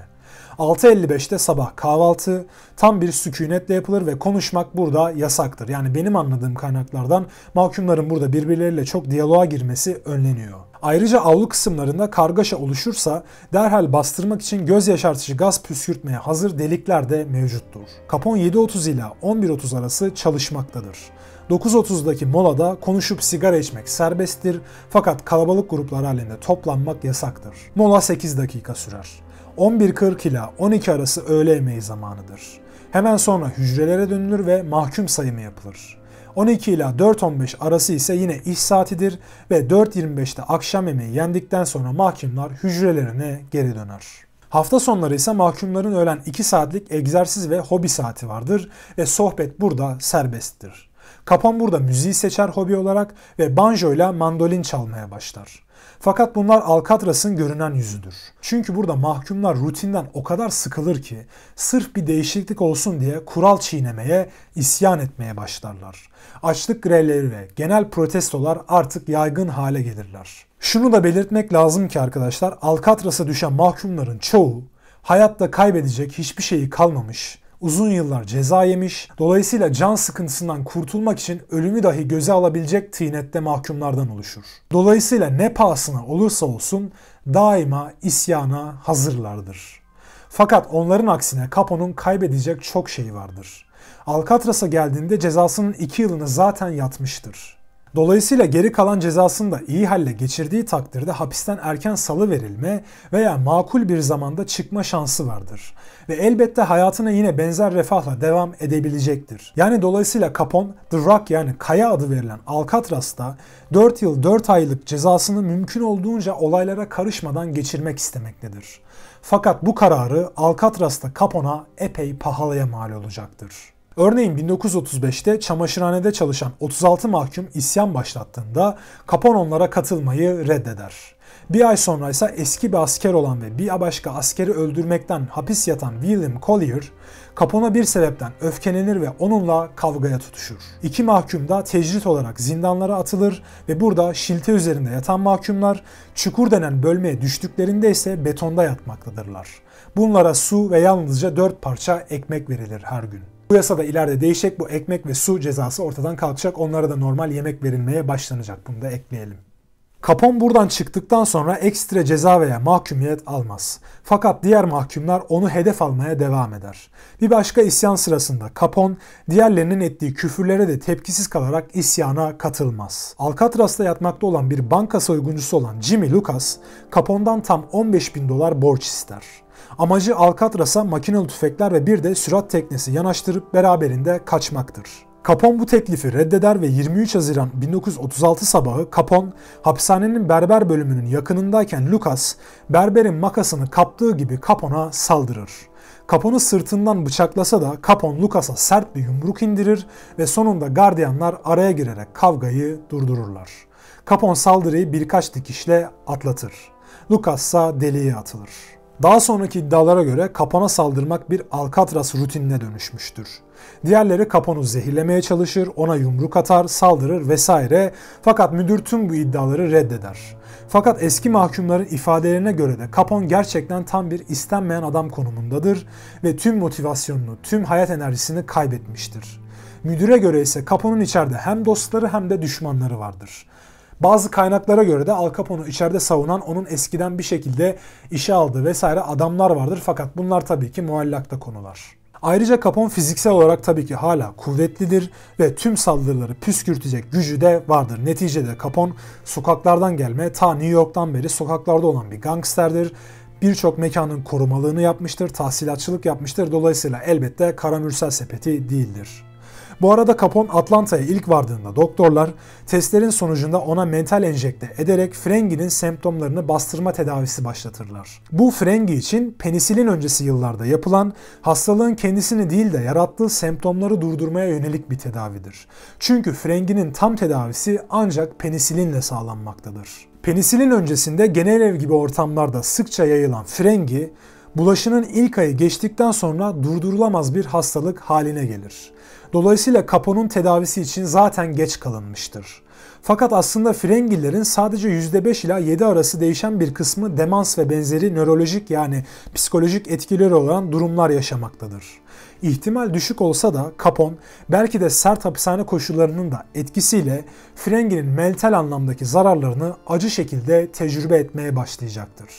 6.55'te sabah kahvaltı tam bir sükunetle yapılır ve konuşmak burada yasaktır. Yani benim anladığım kaynaklardan mahkumların burada birbirleriyle çok diyaloğa girmesi önleniyor. Ayrıca avlu kısımlarında kargaşa oluşursa derhal bastırmak için göz yaşartıcı gaz püskürtmeye hazır delikler de mevcuttur. Kapon 7.30 ile 11.30 arası çalışmaktadır. 9.30'daki molada konuşup sigara içmek serbesttir fakat kalabalık gruplar halinde toplanmak yasaktır. Mola 8 dakika sürer. 11.40 ila 12 arası öğle yemeği zamanıdır. Hemen sonra hücrelere dönülür ve mahkum sayımı yapılır. 12 ila 4.15 arası ise yine iş saatidir ve 4.25'te akşam yemeği yendikten sonra mahkumlar hücrelerine geri döner. Hafta sonları ise mahkumların öğlen 2 saatlik egzersiz ve hobi saati vardır ve sohbet burada serbesttir. Kapan burada müziği seçer hobi olarak ve banjo ile mandolin çalmaya başlar. Fakat bunlar Alcatraz'ın görünen yüzüdür. Çünkü burada mahkumlar rutinden o kadar sıkılır ki sırf bir değişiklik olsun diye kural çiğnemeye, isyan etmeye başlarlar. Açlık grevleri ve genel protestolar artık yaygın hale gelirler. Şunu da belirtmek lazım ki arkadaşlar Alcatraz'a düşen mahkumların çoğu hayatta kaybedecek hiçbir şeyi kalmamış, uzun yıllar ceza yemiş. Dolayısıyla can sıkıntısından kurtulmak için ölümü dahi göze alabilecek tinette mahkumlardan oluşur. Dolayısıyla ne pahasına olursa olsun daima isyana hazırlardır. Fakat onların aksine Capo'nun kaybedecek çok şey vardır. Alcatraz'a geldiğinde cezasının iki yılını zaten yatmıştır. Dolayısıyla geri kalan cezasını da iyi halle geçirdiği takdirde hapisten erken salı verilme veya makul bir zamanda çıkma şansı vardır. Ve elbette hayatına yine benzer refahla devam edebilecektir. Yani dolayısıyla Capon, The Rock yani Kaya adı verilen Alcatraz'da 4 yıl 4 aylık cezasını mümkün olduğunca olaylara karışmadan geçirmek istemektedir. Fakat bu kararı Alcatraz'da Capon'a epey pahalıya mal olacaktır. Örneğin 1935'te çamaşırhanede çalışan 36 mahkum isyan başlattığında Kapon onlara katılmayı reddeder. Bir ay sonra ise eski bir asker olan ve bir başka askeri öldürmekten hapis yatan William Collier, Kapon'a bir sebepten öfkelenir ve onunla kavgaya tutuşur. İki mahkum da tecrit olarak zindanlara atılır ve burada şilte üzerinde yatan mahkumlar çukur denen bölmeye düştüklerinde ise betonda yatmaktadırlar. Bunlara su ve yalnızca dört parça ekmek verilir her gün. Bu yasa da ileride değişecek. Bu ekmek ve su cezası ortadan kalkacak. Onlara da normal yemek verilmeye başlanacak. Bunu da ekleyelim. Kapon buradan çıktıktan sonra ekstra ceza veya mahkumiyet almaz. Fakat diğer mahkumlar onu hedef almaya devam eder. Bir başka isyan sırasında Kapon diğerlerinin ettiği küfürlere de tepkisiz kalarak isyana katılmaz. Alcatraz'da yatmakta olan bir banka soyguncusu olan Jimmy Lucas Kapon'dan tam 15 bin dolar borç ister. Amacı Alcatras'a makinalı tüfekler ve bir de sürat teknesi yanaştırıp beraberinde kaçmaktır. Capon bu teklifi reddeder ve 23 Haziran 1936 sabahı Capon, hapishanenin berber bölümünün yakınındayken Lucas, berberin makasını kaptığı gibi Capon'a saldırır. Capon'u sırtından bıçaklasa da Capon Lucas'a sert bir yumruk indirir ve sonunda gardiyanlar araya girerek kavgayı durdururlar. Capon saldırıyı birkaç dikişle atlatır. Lucas ise deliğe atılır. Daha sonraki iddialara göre Capone'a saldırmak bir Alcatraz rutinine dönüşmüştür. Diğerleri kaponu zehirlemeye çalışır, ona yumruk atar, saldırır vesaire fakat müdür tüm bu iddiaları reddeder. Fakat eski mahkumların ifadelerine göre de kapon gerçekten tam bir istenmeyen adam konumundadır ve tüm motivasyonunu, tüm hayat enerjisini kaybetmiştir. Müdüre göre ise kaponun içeride hem dostları hem de düşmanları vardır. Bazı kaynaklara göre de Al Capone'u içeride savunan onun eskiden bir şekilde işe aldığı vesaire adamlar vardır. Fakat bunlar tabii ki muallakta konular. Ayrıca Capone fiziksel olarak tabii ki hala kuvvetlidir ve tüm saldırıları püskürtecek gücü de vardır. Neticede Capone sokaklardan gelme ta New York'tan beri sokaklarda olan bir gangsterdir. Birçok mekanın korumalığını yapmıştır, tahsilatçılık yapmıştır. Dolayısıyla elbette karamürsel sepeti değildir. Bu arada Kapon Atlanta'ya ilk vardığında doktorlar testlerin sonucunda ona mental enjekte ederek Frengi'nin semptomlarını bastırma tedavisi başlatırlar. Bu Frengi için penisilin öncesi yıllarda yapılan hastalığın kendisini değil de yarattığı semptomları durdurmaya yönelik bir tedavidir. Çünkü Frengi'nin tam tedavisi ancak penisilinle sağlanmaktadır. Penisilin öncesinde genel ev gibi ortamlarda sıkça yayılan frengi, bulaşının ilk ayı geçtikten sonra durdurulamaz bir hastalık haline gelir. Dolayısıyla Kapo'nun tedavisi için zaten geç kalınmıştır. Fakat aslında Frengillerin sadece %5 ila 7 arası değişen bir kısmı demans ve benzeri nörolojik yani psikolojik etkileri olan durumlar yaşamaktadır. İhtimal düşük olsa da Capon belki de sert hapishane koşullarının da etkisiyle Frengin'in mental anlamdaki zararlarını acı şekilde tecrübe etmeye başlayacaktır.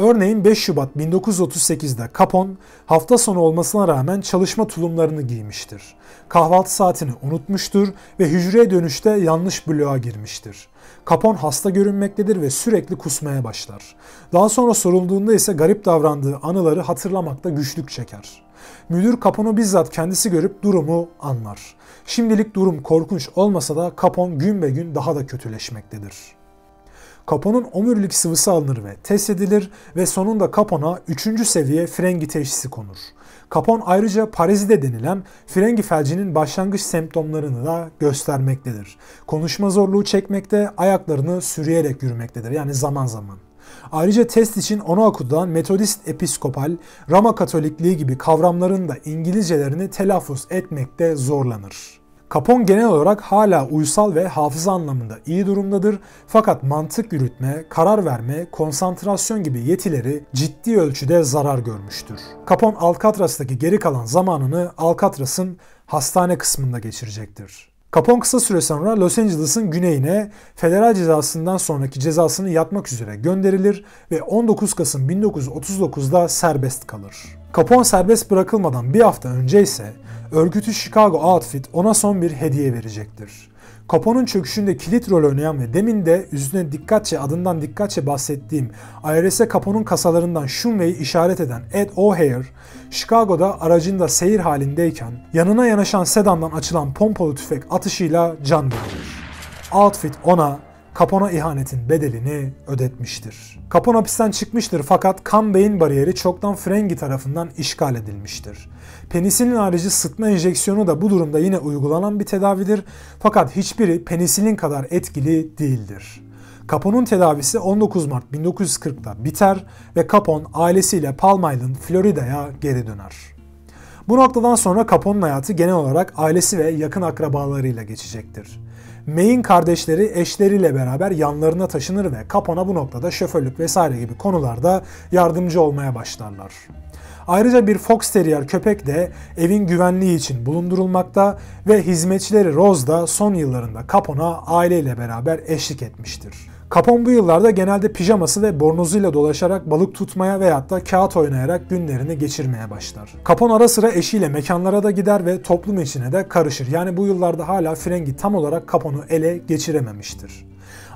Örneğin 5 Şubat 1938'de Capone hafta sonu olmasına rağmen çalışma tulumlarını giymiştir. Kahvaltı saatini unutmuştur ve hücreye dönüşte yanlış bloğa girmiştir. Capone hasta görünmektedir ve sürekli kusmaya başlar. Daha sonra sorulduğunda ise garip davrandığı anıları hatırlamakta güçlük çeker. Müdür Capone'u bizzat kendisi görüp durumu anlar. Şimdilik durum korkunç olmasa da Capone gün be gün daha da kötüleşmektedir. Kaponun omurilik sıvısı alınır ve test edilir ve sonunda kapona 3. seviye frengi teşhisi konur. Kapon ayrıca parazide denilen frengi felcinin başlangıç semptomlarını da göstermektedir. Konuşma zorluğu çekmekte, ayaklarını sürüyerek yürümektedir yani zaman zaman. Ayrıca test için onu okudan Metodist Episkopal, Roma Katolikliği gibi kavramların da İngilizcelerini telaffuz etmekte zorlanır. Kapon genel olarak hala uysal ve hafıza anlamında iyi durumdadır fakat mantık yürütme, karar verme, konsantrasyon gibi yetileri ciddi ölçüde zarar görmüştür. Kapon Alcatraz'daki geri kalan zamanını Alcatraz'ın hastane kısmında geçirecektir. Kapon kısa süre sonra Los Angeles'ın güneyine federal cezasından sonraki cezasını yatmak üzere gönderilir ve 19 Kasım 1939'da serbest kalır. Kapon serbest bırakılmadan bir hafta önce ise örgütü Chicago Outfit ona son bir hediye verecektir. Kaponun çöküşünde kilit rol oynayan ve demin de üzerine dikkatçe adından dikkatçe bahsettiğim IRS Kaponun kasalarından Shumway'i işaret eden Ed O'Hare, Chicago'da aracında seyir halindeyken yanına yanaşan sedandan açılan pompalı tüfek atışıyla can verir. Outfit ona Capona ihanetin bedelini ödetmiştir. Capone hapisten çıkmıştır fakat kan beyin bariyeri çoktan Frengi tarafından işgal edilmiştir. Penisilin harici sıtma enjeksiyonu da bu durumda yine uygulanan bir tedavidir fakat hiçbiri penisilin kadar etkili değildir. Capone'un tedavisi 19 Mart 1940'da biter ve Capone ailesiyle Palm Island, Florida'ya geri döner. Bu noktadan sonra Capone'un hayatı genel olarak ailesi ve yakın akrabalarıyla geçecektir. May'in kardeşleri eşleriyle beraber yanlarına taşınır ve Capona bu noktada şoförlük vesaire gibi konularda yardımcı olmaya başlarlar. Ayrıca bir Fox Terrier köpek de evin güvenliği için bulundurulmakta ve hizmetçileri Rose da son yıllarında Capona aileyle beraber eşlik etmiştir. Capone bu yıllarda genelde pijaması ve bornozuyla dolaşarak balık tutmaya veyahut da kağıt oynayarak günlerini geçirmeye başlar. Capone ara sıra eşiyle mekanlara da gider ve toplum içine de karışır. Yani bu yıllarda hala frengi tam olarak Capone'u ele geçirememiştir.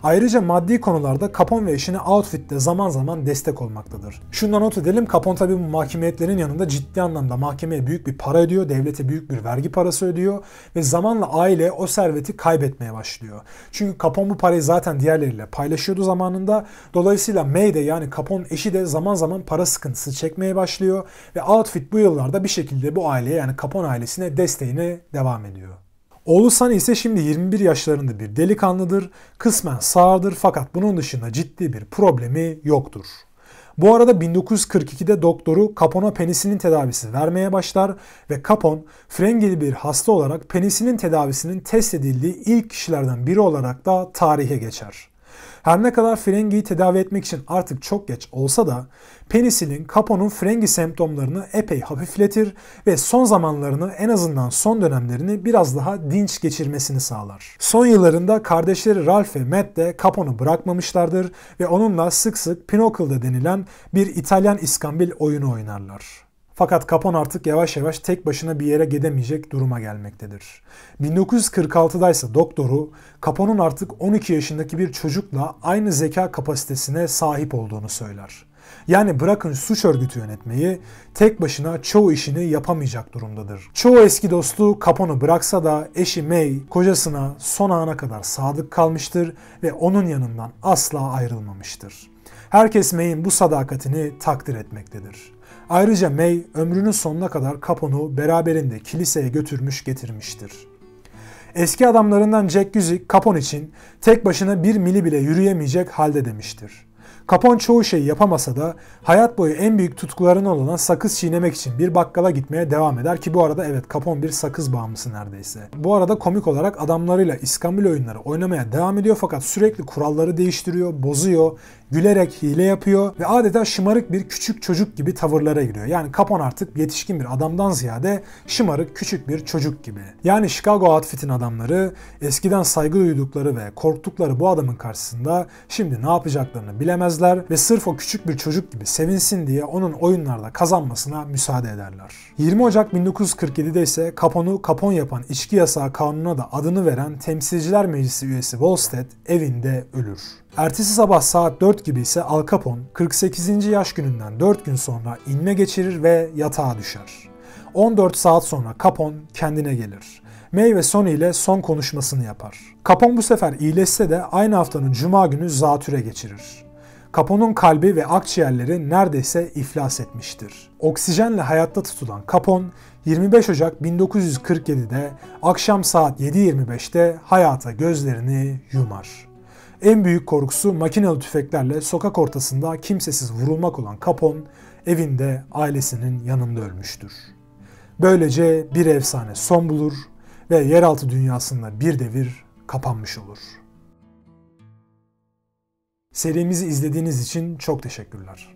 Ayrıca maddi konularda Capone ve eşine outfitte zaman zaman destek olmaktadır. Şundan not edelim Capone tabi bu mahkumiyetlerin yanında ciddi anlamda mahkemeye büyük bir para ödüyor, devlete büyük bir vergi parası ödüyor ve zamanla aile o serveti kaybetmeye başlıyor. Çünkü Capone bu parayı zaten diğerleriyle paylaşıyordu zamanında. Dolayısıyla May de yani Capone eşi de zaman zaman para sıkıntısı çekmeye başlıyor ve outfit bu yıllarda bir şekilde bu aileye yani Capone ailesine desteğini devam ediyor. Oğlu Sunny ise şimdi 21 yaşlarında bir delikanlıdır, kısmen sağırdır fakat bunun dışında ciddi bir problemi yoktur. Bu arada 1942'de doktoru Capone'a penisinin tedavisi vermeye başlar ve Capone, frengeli bir hasta olarak penisinin tedavisinin test edildiği ilk kişilerden biri olarak da tarihe geçer. Her ne kadar frengiyi tedavi etmek için artık çok geç olsa da penisilin kaponun frengi semptomlarını epey hafifletir ve son zamanlarını en azından son dönemlerini biraz daha dinç geçirmesini sağlar. Son yıllarında kardeşleri Ralph ve Matt de kaponu bırakmamışlardır ve onunla sık sık Pinocchio'da denilen bir İtalyan iskambil oyunu oynarlar. Fakat Capone artık yavaş yavaş tek başına bir yere gidemeyecek duruma gelmektedir. 1946'da ise doktoru Capone'un artık 12 yaşındaki bir çocukla aynı zeka kapasitesine sahip olduğunu söyler. Yani bırakın suç örgütü yönetmeyi, tek başına çoğu işini yapamayacak durumdadır. Çoğu eski dostu Capone'u bıraksa da eşi May kocasına son ana kadar sadık kalmıştır ve onun yanından asla ayrılmamıştır. Herkes May'in bu sadakatini takdir etmektedir. Ayrıca May ömrünün sonuna kadar Capone'u beraberinde kiliseye götürmüş getirmiştir. Eski adamlarından Jack Guzik Capone için tek başına bir mili bile yürüyemeyecek halde demiştir. Capone çoğu şeyi yapamasa da hayat boyu en büyük tutkularından olan sakız çiğnemek için bir bakkala gitmeye devam eder ki bu arada evet Capone bir sakız bağımlısı neredeyse. Bu arada komik olarak adamlarıyla iskambil oyunları oynamaya devam ediyor fakat sürekli kuralları değiştiriyor, bozuyor, gülerek hile yapıyor ve adeta şımarık bir küçük çocuk gibi tavırlara giriyor. Yani Capone artık yetişkin bir adamdan ziyade şımarık küçük bir çocuk gibi. Yani Chicago outfit'in adamları eskiden saygı duydukları ve korktukları bu adamın karşısında şimdi ne yapacaklarını bilemezler ve sırf o küçük bir çocuk gibi sevinsin diye onun oyunlarda kazanmasına müsaade ederler. 20 Ocak 1947'de ise Capone'u Capone yapan içki yasağı kanununa da adını veren Temsilciler Meclisi üyesi Volstead evinde ölür. Ertesi sabah saat 4 gibi ise Al Capone 48. yaş gününden 4 gün sonra inme geçirir ve yatağa düşer. 14 saat sonra Capone kendine gelir. May ve Sony ile son konuşmasını yapar. Capone bu sefer iyileşse de aynı haftanın cuma günü zatüre geçirir. Capone'un kalbi ve akciğerleri neredeyse iflas etmiştir. Oksijenle hayatta tutulan Capone 25 Ocak 1947'de akşam saat 7.25'te hayata gözlerini yumar. En büyük korkusu makinalı tüfeklerle sokak ortasında kimsesiz vurulmak olan Capone evinde ailesinin yanında ölmüştür. Böylece bir efsane son bulur ve yeraltı dünyasında bir devir kapanmış olur. Serimizi izlediğiniz için çok teşekkürler.